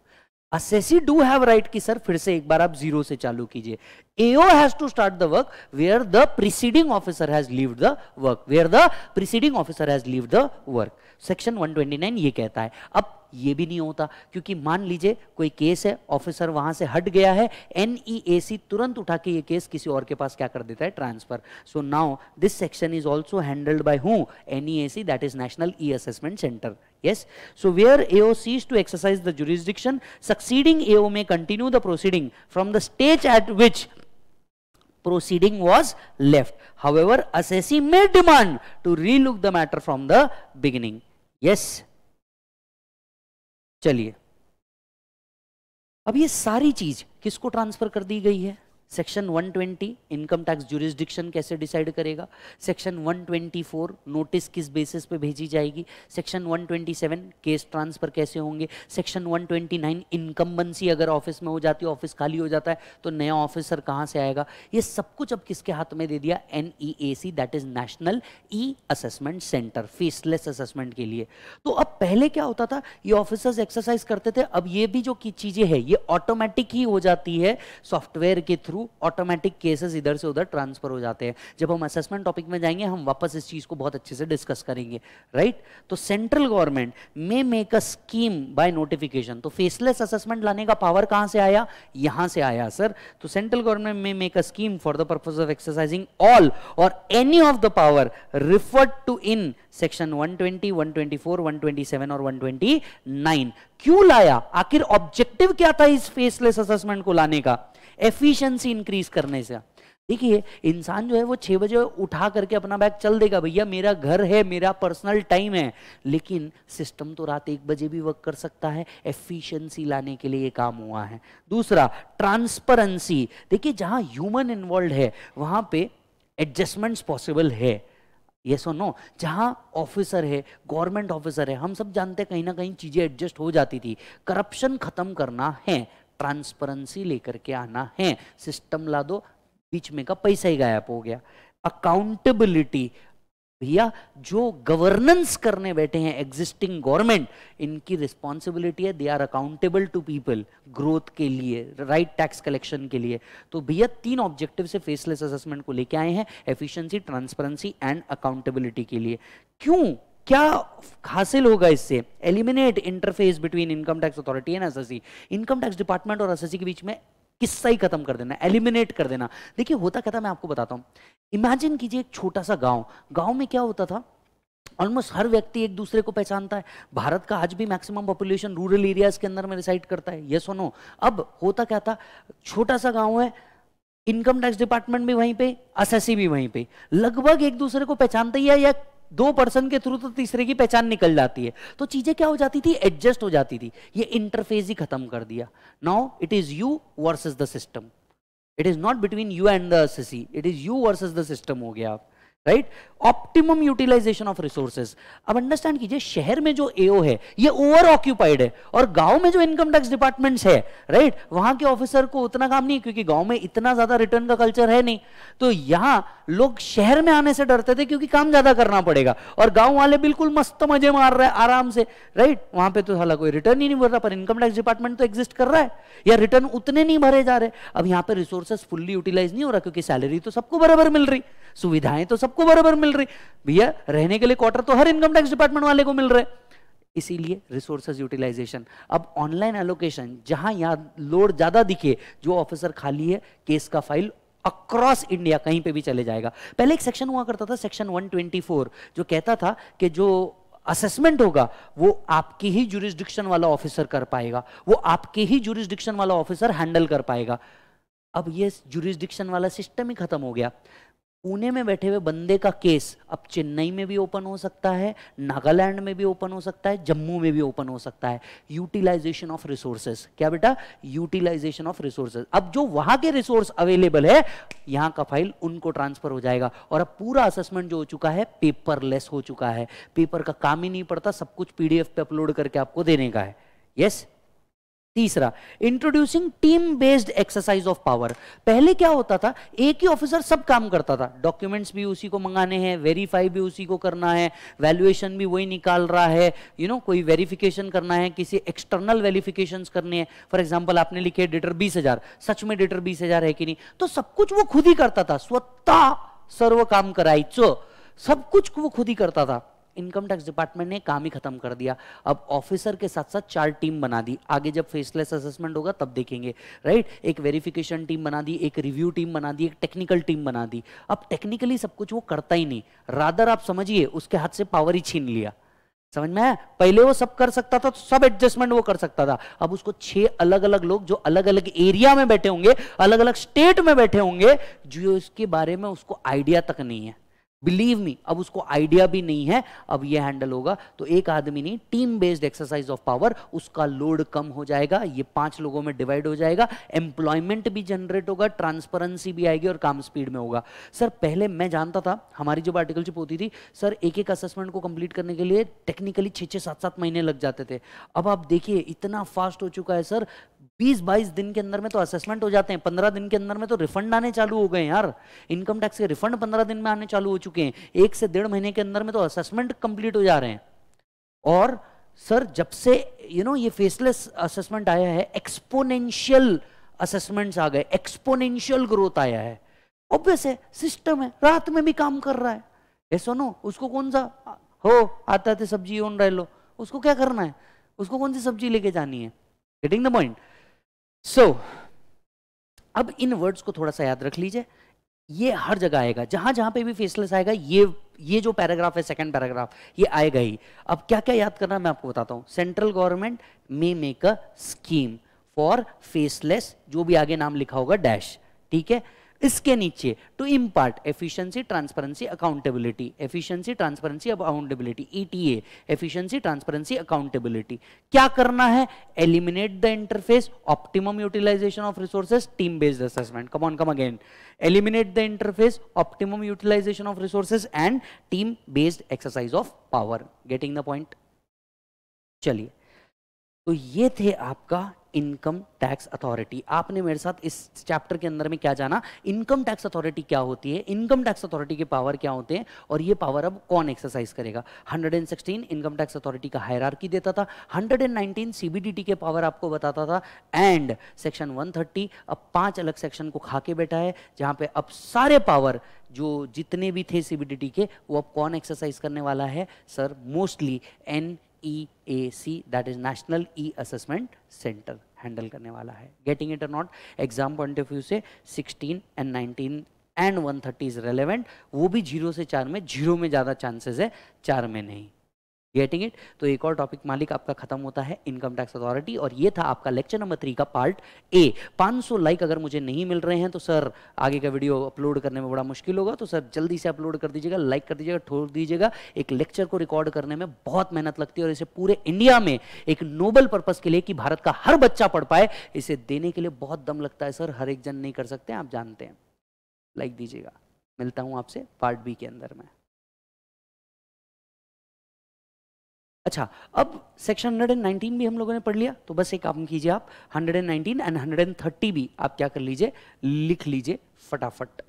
assessee do have right की sir फिर से एक बार आप जीरो से चालू कीजिए AO has to start the work where the preceding officer has leave the work where the preceding officer has leave the work section 129 ये कहता है अब ये भी नहीं होता क्योंकि मान लीजिए कोई केस है ऑफिसर वहां से हट गया है एनईएसी तुरंत उठा के ये केस किसी और के पास क्या कर देता है transfer so now this section is also handled by who NEAC that is national e assessment centre yes so where ao ceased to exercise the jurisdiction succeeding ao may continue the proceeding from the stage at which proceeding was left however assessee may demand to relook the matter from the beginning yes चलिए अब ये सारी चीज किसको transfer कर दी गई है सेक्शन 120 इनकम टैक्स जुरिस्डिक्शन कैसे डिसाइड करेगा सेक्शन 124 नोटिस किस बेसिस पे भेजी जाएगी सेक्शन 127 केस ट्रांसफर कैसे होंगे सेक्शन 129 इनकम्बेंसी अगर ऑफिस में हो जाती है ऑफिस खाली हो जाता है तो नया ऑफिसर कहाँ से आएगा ये सब कुछ अब किसके हाथ में दे दिया N E A C that is national e assessment centre faceless assessment के लिए तो अब पहले क्या होता था ये ऑफिसर्स एक्सरसाइज करते थे अब ये भी जो चीज़ें है ये ऑटोमेटिक ही हो जाती है सॉफ्टवेयर के थ्रू टू ऑटोमेटिक केसेस इधर से उधर ट्रांसफर हो जाते हैं जब हम असेसमेंट टॉपिक में जाएंगे हम वापस इस चीज़ को बहुत अच्छे से डिस्कस करेंगे राइट तो central government may make a scheme by notification तो फेसलेस असेसमेंट लाने का पावर कहां से आया यहां से आया सर तो central government may make a scheme for the purpose of exercising all और any of the power referred to in section 120, 124, 127 और 129 क्यों लाया आखिर ऑब्जेक्टिव क्या था इस फेसलेस असेसमेंट को लाने का एफिशिएंसी इंक्रीज करने से देखिए इंसान जो है वो छह बजे उठा करके अपना बैग चल देगा भैया मेरा घर है मेरा पर्सनल टाइम है लेकिन सिस्टम तो रात एक बजे भी वर्क कर सकता है एफिशिएंसी लाने के लिए ये काम हुआ है दूसरा ट्रांसपेरेंसी देखिए जहां ह्यूमन इन्वॉल्व है वहां पे एडजस्टमेंट्स पॉसिबल है ये सो नो जहाँ ऑफिसर है गवर्नमेंट ऑफिसर है हम सब जानते हैं कहीं ना कहीं चीज़ें एडजस्ट हो जाती थी करप्शन ख़त्म करना है ट्रांसपेरेंसी लेकर के आना है सिस्टम ला दो बीच में का पैसा ही गायब हो गया अकाउंटेबिलिटी भैया जो गवर्नेंस करने बैठे हैं एग्जिस्टिंग गवर्नमेंट इनकी रिस्पॉन्सिबिलिटी है they are accountable to people growth के लिए राइट टैक्स कलेक्शन के लिए तो भैया तीन ऑब्जेक्टिव से फेसलेस असेसमेंट को लेके आए हैं एफिशिएंसी ट्रांसपेरेंसी एंड अकाउंटेबिलिटी के लिए क्यों क्या हासिल होगा इससे eliminate interface between income tax authority and SSC income tax department और एसएससी के बीच में किस्सा ही खत्म कर देना एलिमिनेट कर देना देखिए होता क्या था मैं आपको बताता हूं इमेजिन कीजिए एक छोटा सा गांव गांव में क्या होता था ऑलमोस्ट हर व्यक्ति एक दूसरे को पहचानता है भारत का आज भी मैक्सिमम पॉपुलेशन रूरल एरियाज के अंदर में रिसाइड करता है ये सुनो अब होता क्या था छोटा सा गांव है इनकम टैक्स डिपार्टमेंट भी वहीं पे एसएससी भी वहीं पे लगभग एक दूसरे को पहचानते ही है या दो पर्सन के थ्रू तो तीसरे की पहचान निकल जाती है तो चीजें क्या हो जाती थी एडजस्ट हो जाती थी ये इंटरफेस ही खत्म कर दिया now it is you versus the system it is not between you and the CC it is you versus the system हो गया आप right optimum utilisation of resources अब अंडरस्टैंड कीजिए शहर में जो एओ है ये ओवर ऑक्यूपाइड है और गांव में जो इनकम टैक्स डिपार्टमेंट्स है राइट right? वहां के ऑफिसर को उतना काम नहीं क्योंकि गांव में इतना ज्यादा रिटर्न का कल्चर है नहीं तो यहाँ लोग शहर में आने से डरते थे क्योंकि काम ज्यादा करना पड़ेगा और गांव वाले बिल्कुल मस्त मजे मार रहे आराम से राइट right? वहां पे तो हालांकि रिटर्न ही नहीं भर रहा पर इनकम टैक्स डिपार्टमेंट तो एग्जिस्ट कर रहा है या रिटर्न उतने नहीं भरे जा रहे अब यहाँ पे रिसोर्सेज फुल्ली यूटिलाइज नहीं हो रहा क्योंकि सैलरी तो सबको बराबर मिल रही सुविधाएं तो सबको बराबर मिल रही भैया रहने के लिए क्वार्टर तो हर इनकम टैक्स डिपार्टमेंट वाले को मिल रहे इसीलिए रिसोर्सेज यूटिलाइजेशन अब ऑनलाइन एलोकेशन जहां यहां लोड ज़्यादा दिखे जो ऑफिसर खाली है केस का फाइल अक्रॉस इंडिया कहीं पे भी चले जाएगा पहले एक सेक्शन हुआ करता था सेक्शन 124 जो कहता था कि जो असेसमेंट होगा वो आपकी ही जुरिस्डिक्शन वाला ऑफिसर कर पाएगा वो आपके ही जुरिस्डिक्शन वाला ऑफिसर हैंडल कर पाएगा अब ये जुरिस्डिक्शन वाला सिस्टम ही खत्म हो गया पुणे में बैठे हुए बंदे का केस अब चेन्नई में भी ओपन हो सकता है नागालैंड में भी ओपन हो सकता है जम्मू में भी ओपन हो सकता है यूटिलाइजेशन ऑफ रिसोर्सेस क्या बेटा यूटिलाइजेशन ऑफ रिसोर्सेस अब जो वहां के रिसोर्स अवेलेबल है यहां का फाइल उनको ट्रांसफर हो जाएगा और अब पूरा असेसमेंट जो हो चुका है पेपरलेस हो चुका है पेपर का काम ही नहीं पड़ता सब कुछ पीडीएफ पे अपलोड करके आपको देने का है यस yes? तीसरा introducing team based exercise of power पहले क्या होता था एक ही ऑफिसर सब काम करता था डॉक्यूमेंट्स भी उसी को मंगाने हैं वेरीफाई भी उसी को करना है वैल्यूएशन भी वही निकाल रहा है यू you नो know, कोई वेरिफिकेशन करना है किसी एक्सटर्नल वेरिफिकेशन करने हैं फॉर एग्जाम्पल आपने लिखे डिटर बीस हजार सच में डिटर बीस हजार है कि नहीं तो सब कुछ वो खुद ही करता था स्वतः सर्व काम कराई सब कुछ वो खुद ही करता था इनकम टैक्स डिपार्टमेंट ने काम ही खत्म कर दिया अब ऑफिसर के साथ साथ चार टीम बना दी आगे जब फेसलेस असेसमेंट होगा तब देखेंगे राइट एक वेरिफिकेशन टीम बना दी एक रिव्यू टीम बना दी एक टेक्निकल टीम बना दी अब टेक्निकली सब कुछ वो करता ही नहीं रादर आप समझिए उसके हाथ से पावर ही छीन लिया समझ में आया पहले वो सब कर सकता था तो सब एडजस्टमेंट वो कर सकता था अब उसको छह अलग अलग लोग जो अलग अलग एरिया में बैठे होंगे अलग अलग स्टेट में बैठे होंगे जो इसके बारे में उसको आइडिया तक नहीं है बिलीव मी अब उसको आइडिया भी नहीं है अब ये हैंडल होगा तो एक आदमी नहीं team based exercise of power उसका लोड कम हो जाएगा ये पांच लोगों में डिवाइड हो जाएगा एम्प्लॉयमेंट भी जनरेट होगा ट्रांसपेरेंसी भी आएगी और काम स्पीड में होगा सर पहले मैं जानता था हमारी जब आर्टिकल चिप होती थी सर एक एक असेसमेंट को कंप्लीट करने के लिए टेक्निकली छः छः सात सात महीने लग जाते थे अब आप देखिए इतना फास्ट हो चुका है सर बीस बाईस दिन के अंदर में तो असेसमेंट हो जाते हैं पंद्रह दिन के अंदर में तो रिफंड आने चालू हो गए यार इनकम टैक्स के रिफंड पंद्रह दिन में आने चालू हो चुके हैं एक से डेढ़ महीने के अंदर में तो असेसमेंट कंप्लीट हो जा रहे हैं और सर जब से यू you नो know, ये फेसलेस असेसमेंट आया है एक्सपोनेंशियल असेसमेंट्स आ गए एक्सपोनेंशियल ग्रोथ आया है ऑब्वियस है सिस्टम है रात में भी काम कर रहा है ऐसा नो उसको कौन सा हो आते आते सब्जी ऑन रह लो उसको क्या करना है उसको कौन सी सब्जी लेके जानी है getting the point so so, अब इन वर्ड्स को थोड़ा सा याद रख लीजिए ये हर जगह आएगा जहां जहां पे भी फेसलेस आएगा ये ये जो पैराग्राफ है सेकंड पैराग्राफ ये आएगा ही अब क्या क्या याद करना मैं आपको बताता हूं central government may make a scheme for faceless जो भी आगे नाम लिखा होगा डैश ठीक है इसके नीचे to impart efficiency transparency accountability efficiency transparency accountability ETA efficiency transparency accountability क्या करना है eliminate the interface optimum utilisation of resources team based assessment come on come again eliminate the interface optimum utilisation of resources and team based exercise of power getting the point चलिए तो ये थे आपका income tax authority आपने मेरे साथ इस chapter के अंदर में क्या जाना इनकम टैक्स अथॉरिटी क्या होती है इनकम टैक्स अथॉरिटी के पावर क्या होते हैं और ये पावर अब कौन एक्सरसाइज करेगा 116 इनकम टैक्स अथॉरिटी का हायर देता था 119 सीबीडीटी के पावर आपको बताता था एंड सेक्शन 130 अब पांच अलग सेक्शन को खा के बैठा है जहां पे अब सारे पावर जो जितने भी थे सीबीडीटी के वो अब कौन एक्सरसाइज करने वाला है sir mostly N E C that is national e assessment centre handle करने वाला है गेटिंग इट और not exam point of view से 16 एंड 19 एंड 130 इज रेलेवेंट वो भी जीरो से चार में जीरो में ज़्यादा चांसेस है चार में नहीं गेटिंग इट तो एक और टॉपिक मालिक आपका खत्म होता है इनकम टैक्स अथॉरिटी और ये था आपका लेक्चर नंबर थ्री का पार्ट ए 500 लाइक अगर मुझे नहीं मिल रहे हैं तो सर आगे का वीडियो अपलोड करने में बड़ा मुश्किल होगा तो सर जल्दी से अपलोड कर दीजिएगा लाइक कर दीजिएगा ठोक दीजिएगा एक लेक्चर को रिकॉर्ड करने में बहुत मेहनत लगती है और इसे पूरे इंडिया में एक नोबल पर्पज के लिए कि भारत का हर बच्चा पढ़ पाए इसे देने के लिए बहुत दम लगता है सर हर एक जन नहीं कर सकते आप जानते हैं लाइक दीजिएगा मिलता हूँ आपसे पार्ट बी के अंदर में अच्छा अब सेक्शन हंड्रेड एंड नाइनटीन भी हम लोगों ने पढ़ लिया तो बस एक काम कीजिए आप hundred and nineteen and and hundred thirty भी आप क्या कर लीजिए लिख लीजिए फटाफट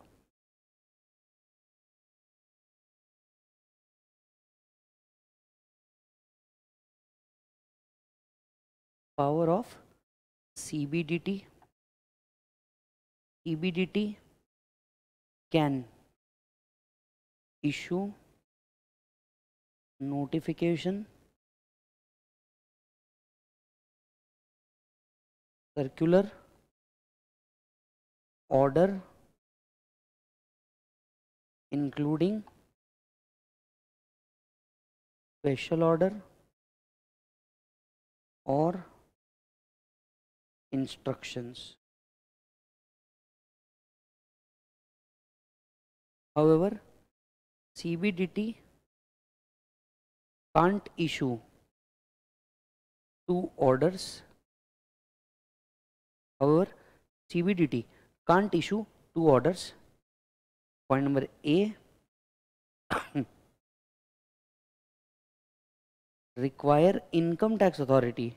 power of CBDT CBDT can issue notification circular order including special order or instructions. However, CBDT can't issue two orders however cvdt can't issue two orders point number a require income tax authority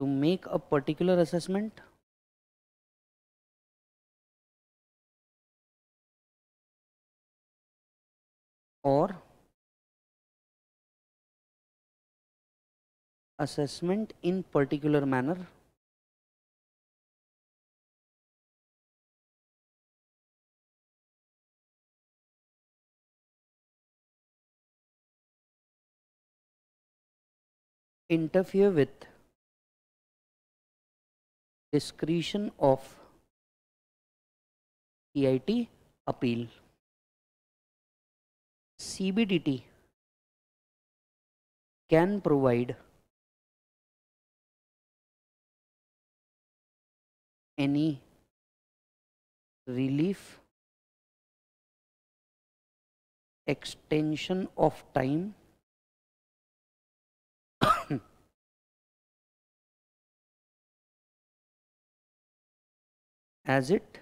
to make a particular assessment or assessment in particular manner interfere with discretion of CIT appeal. CBDT can provide any relief extension of time as it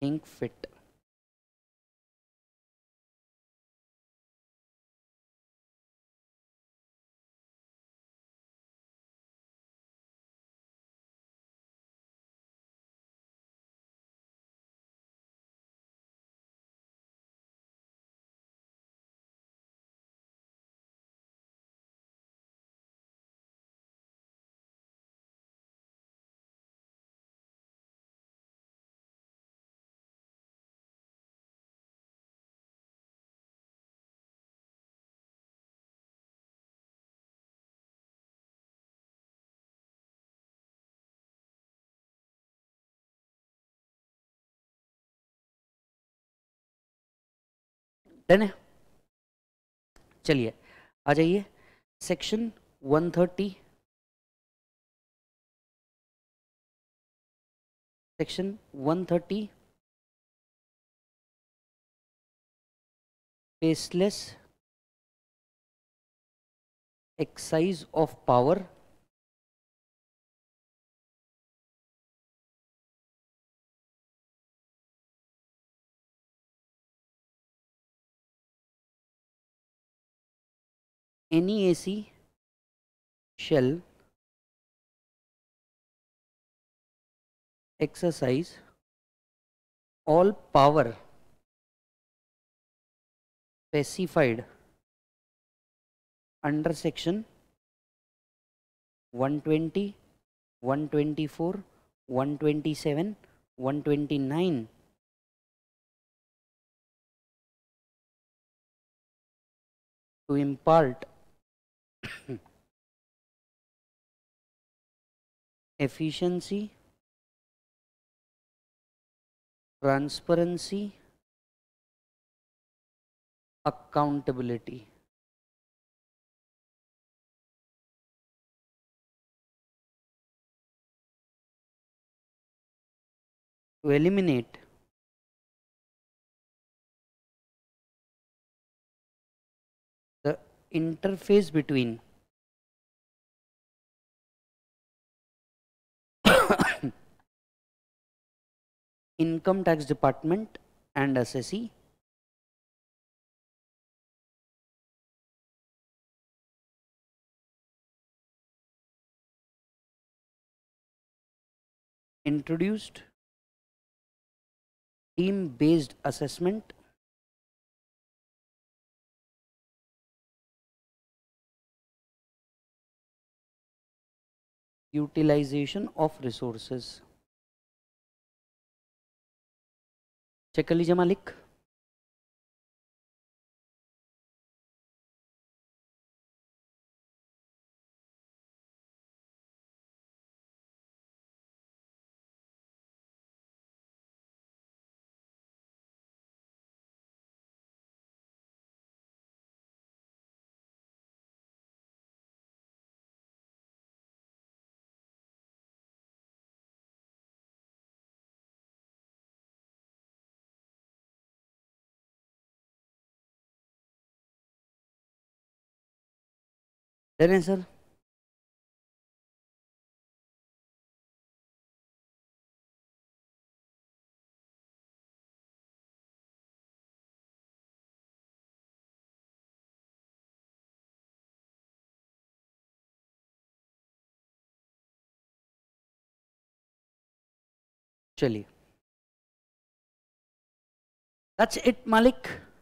think fit done है चलिए आ जाइए section 130 section 130 faceless exercise of power any AC shall exercise all power specified under section 120, 124, 127, 129 to impart efficiency, transparency, accountability. To eliminate interface between [COUGHS] income tax department and SSE introduced team based assessment utilisation of resources check कर लीजिए मालिक ले रहे हैं sir चलिए that's it मालिक